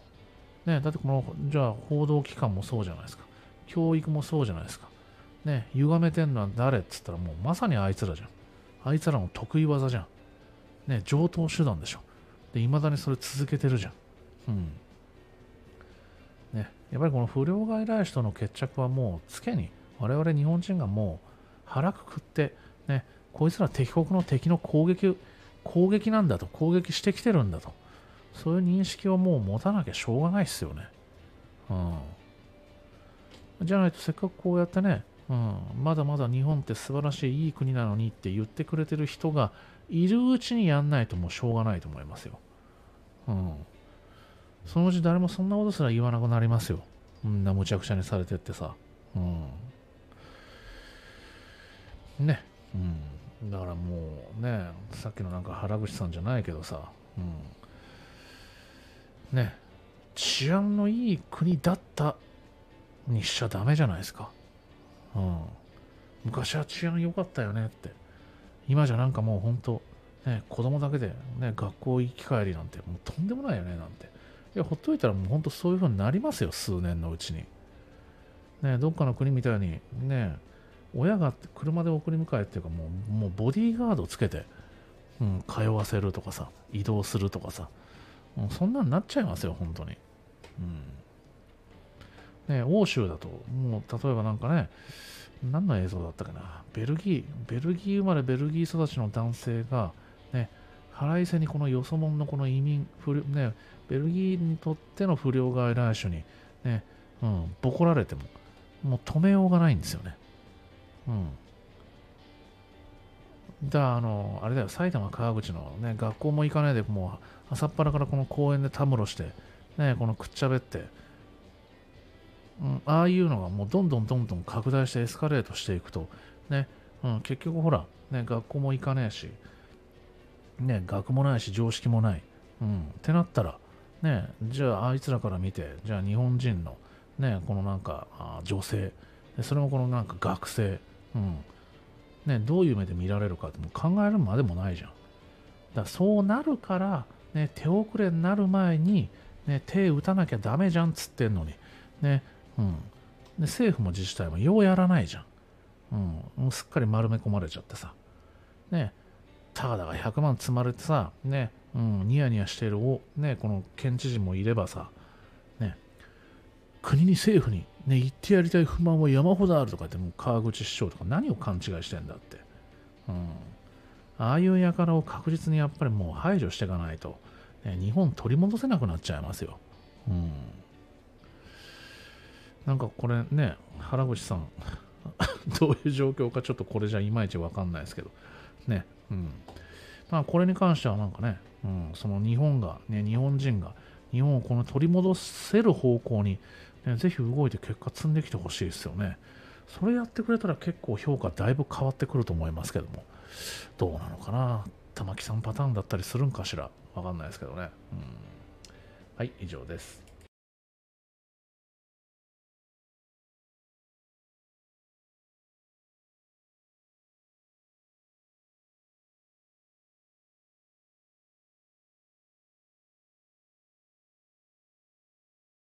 ね、だってこの、じゃあ報道機関もそうじゃないですか。教育もそうじゃないですか。ね、歪めてんのは誰っつったらもうまさにあいつらじゃん。あいつらの得意技じゃん。ね、上等手段でしょ。で、未だにそれ続けてるじゃん。うん。ね、やっぱりこの不良外来種との決着はもうつけに、我々日本人がもう腹くくって、ね、こいつら敵国の敵の攻撃、攻撃なんだと、攻撃してきてるんだと。そういう認識をもう持たなきゃしょうがないですよね。うん。じゃないとせっかくこうやってね、うん、まだまだ日本って素晴らしいいい国なのにって言ってくれてる人がいるうちにやんないともうしょうがないと思いますよ。うん。そのうち誰もそんなことすら言わなくなりますよ。そんなむちゃくちゃにされてってさ。うん。ね。うん。だからもうね、さっきのなんか原口さんじゃないけどさ、うん。ね治安のいい国だったにしちゃダメじゃないですか、うん、昔は治安良かったよねって今じゃなんかもう本当ね子供だけで、ね、学校行き帰りなんてもうとんでもないよねなんていやほっといたらもう本当そういう風になりますよ数年のうちに、ね、どっかの国みたいにね親が車で送り迎えっていうかもうもうボディーガードつけて、うん、通わせるとかさ移動するとかさもうそんなんなっちゃいますよ、本当に。うん。ね、欧州だと、もう例えばなんかね、何の映像だったかな、ベルギー、ベルギー生まれ、ベルギー育ちの男性が、ね、腹いせにこのよそ者のこの移民、不ね、ベルギーにとっての不良外来種に、ね、うん、ボコられても、もう止めようがないんですよね。うん。だあのあれだよ埼玉川口の、ね、学校も行かないでもう朝っぱらからこの公園でたむろして、ね、このくっちゃべって、うん、ああいうのがもうどんどんどんどん拡大してエスカレートしていくと、ねうん、結局ほら、ね、学校も行かねえし、ね、学もないし常識もない、うん、ってなったら、ね、じゃああいつらから見てじゃあ日本人の、ね、このなんか女性それもこのなんか学生、うんね、どういう目で見られるかっても考えるまでもないじゃん。だそうなるから、ね、手遅れになる前に、ね、手打たなきゃダメじゃんっつってんのに、ねうん、で政府も自治体もようやらないじゃん。うん、もうすっかり丸め込まれちゃってさ。ね、ただだか100万積まれてさ、ね、うん、ニヤニヤしてるお、ね、この県知事もいればさ、ね、国に政府にね、言ってやりたい不満は山ほどあるとかって、もう川口市長とか何を勘違いしてんだって。うん。ああいう輩を確実にやっぱりもう排除していかないと、ね、日本取り戻せなくなっちゃいますよ。うん。なんかこれね、原口さん <laughs> どういう状況かちょっとこれじゃいまいちわかんないですけど、ね、うん。まあこれに関してはなんかね、うん、その日本が、ね、日本人が、日本をこの取り戻せる方向に、ね、ぜひ動いて結果積んできてほしいですよね。それやってくれたら結構評価だいぶ変わってくると思いますけども。どうなのかな玉木さんパターンだったりするんかしらわかんないですけどね。うん。はい、以上です。